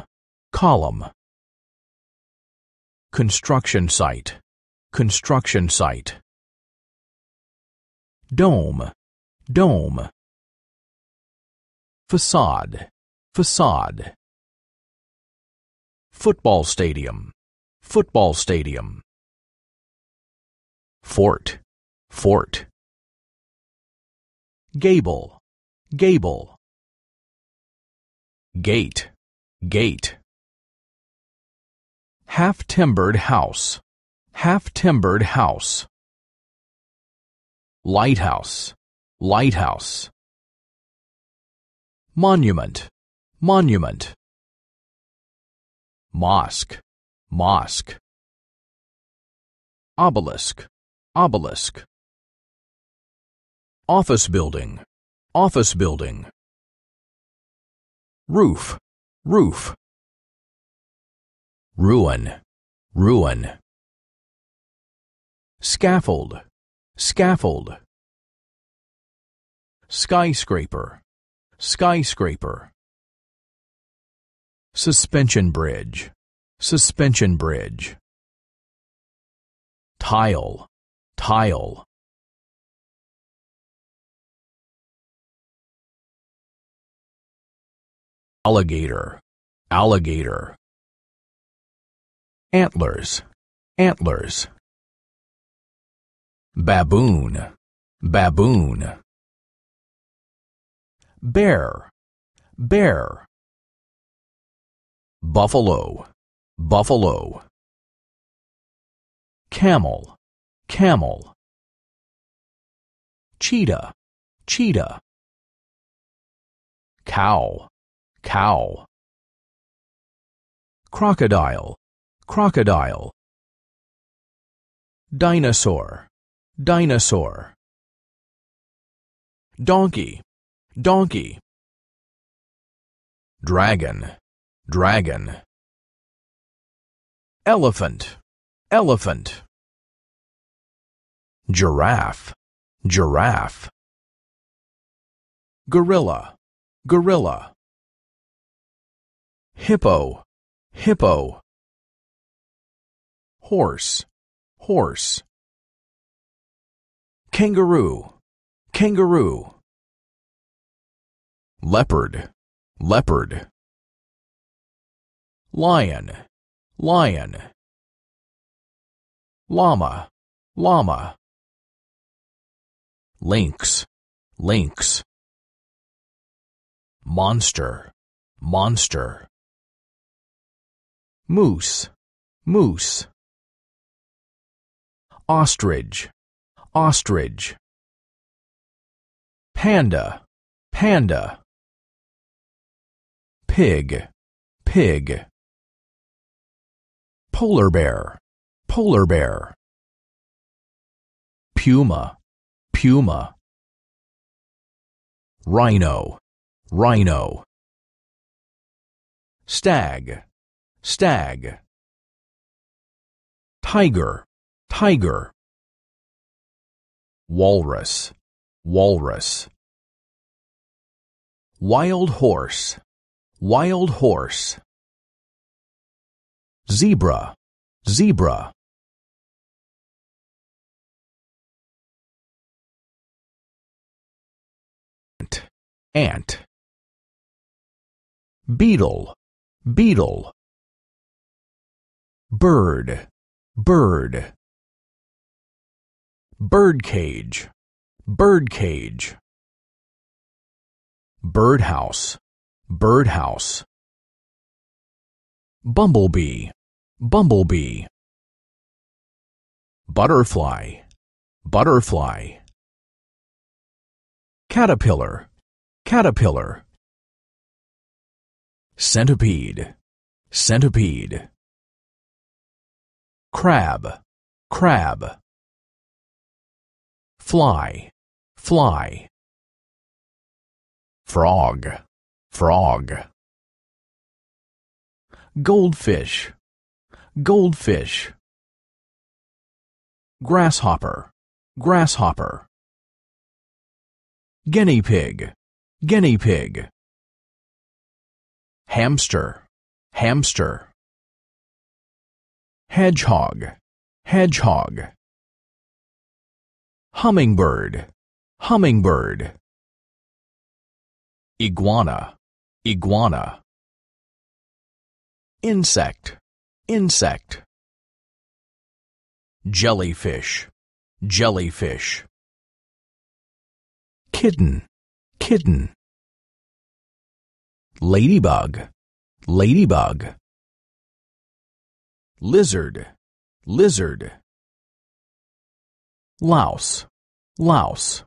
column. Construction site, construction site. Dome, dome. Facade, facade. Football stadium, football stadium. Fort, fort. Gable, gable. Gate, gate. Half-timbered house, half-timbered house. Lighthouse, lighthouse. Monument, monument. Mosque, mosque. Obelisk, obelisk office building, office building. Roof, roof. Ruin, ruin. Scaffold, scaffold. Skyscraper, skyscraper. Suspension bridge, suspension bridge. Tile, tile. alligator, alligator. Antlers, antlers. Baboon, baboon. Bear, bear. Buffalo, buffalo. Camel, camel. Cheetah, cheetah. Cow, cow crocodile crocodile dinosaur dinosaur donkey donkey dragon dragon elephant elephant giraffe giraffe gorilla gorilla hippo, hippo. Horse, horse. Kangaroo, kangaroo. Leopard, leopard. Lion, lion. Llama, llama. Lynx, lynx. Monster, monster moose, moose. Ostrich, ostrich. Panda, panda. Pig, pig. Polar bear, polar bear. Puma, puma. Rhino, rhino. Stag, stag tiger tiger walrus walrus wild horse wild horse zebra zebra ant ant beetle beetle bird, bird. Birdcage, birdcage. Birdhouse, birdhouse. Bumblebee, bumblebee. Butterfly, butterfly. Caterpillar, caterpillar. Centipede, centipede crab, crab fly, fly frog, frog goldfish, goldfish grasshopper, grasshopper guinea pig, guinea pig hamster, hamster hedgehog, hedgehog. Hummingbird, hummingbird. Iguana, iguana. Insect, insect. Jellyfish, jellyfish. Kitten, kitten. Ladybug, ladybug lizard, lizard. Louse, louse.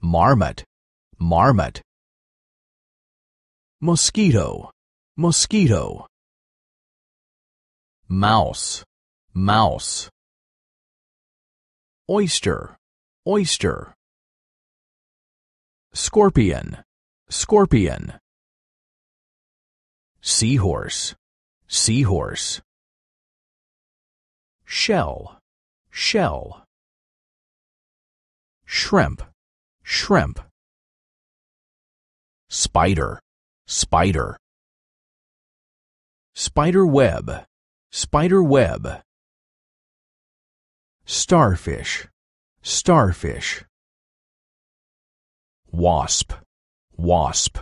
Marmot, marmot. Mosquito, mosquito. Mouse, mouse. Oyster, oyster. Scorpion, scorpion. Seahorse, seahorse shell shell shrimp shrimp spider spider spider web spider web starfish starfish wasp wasp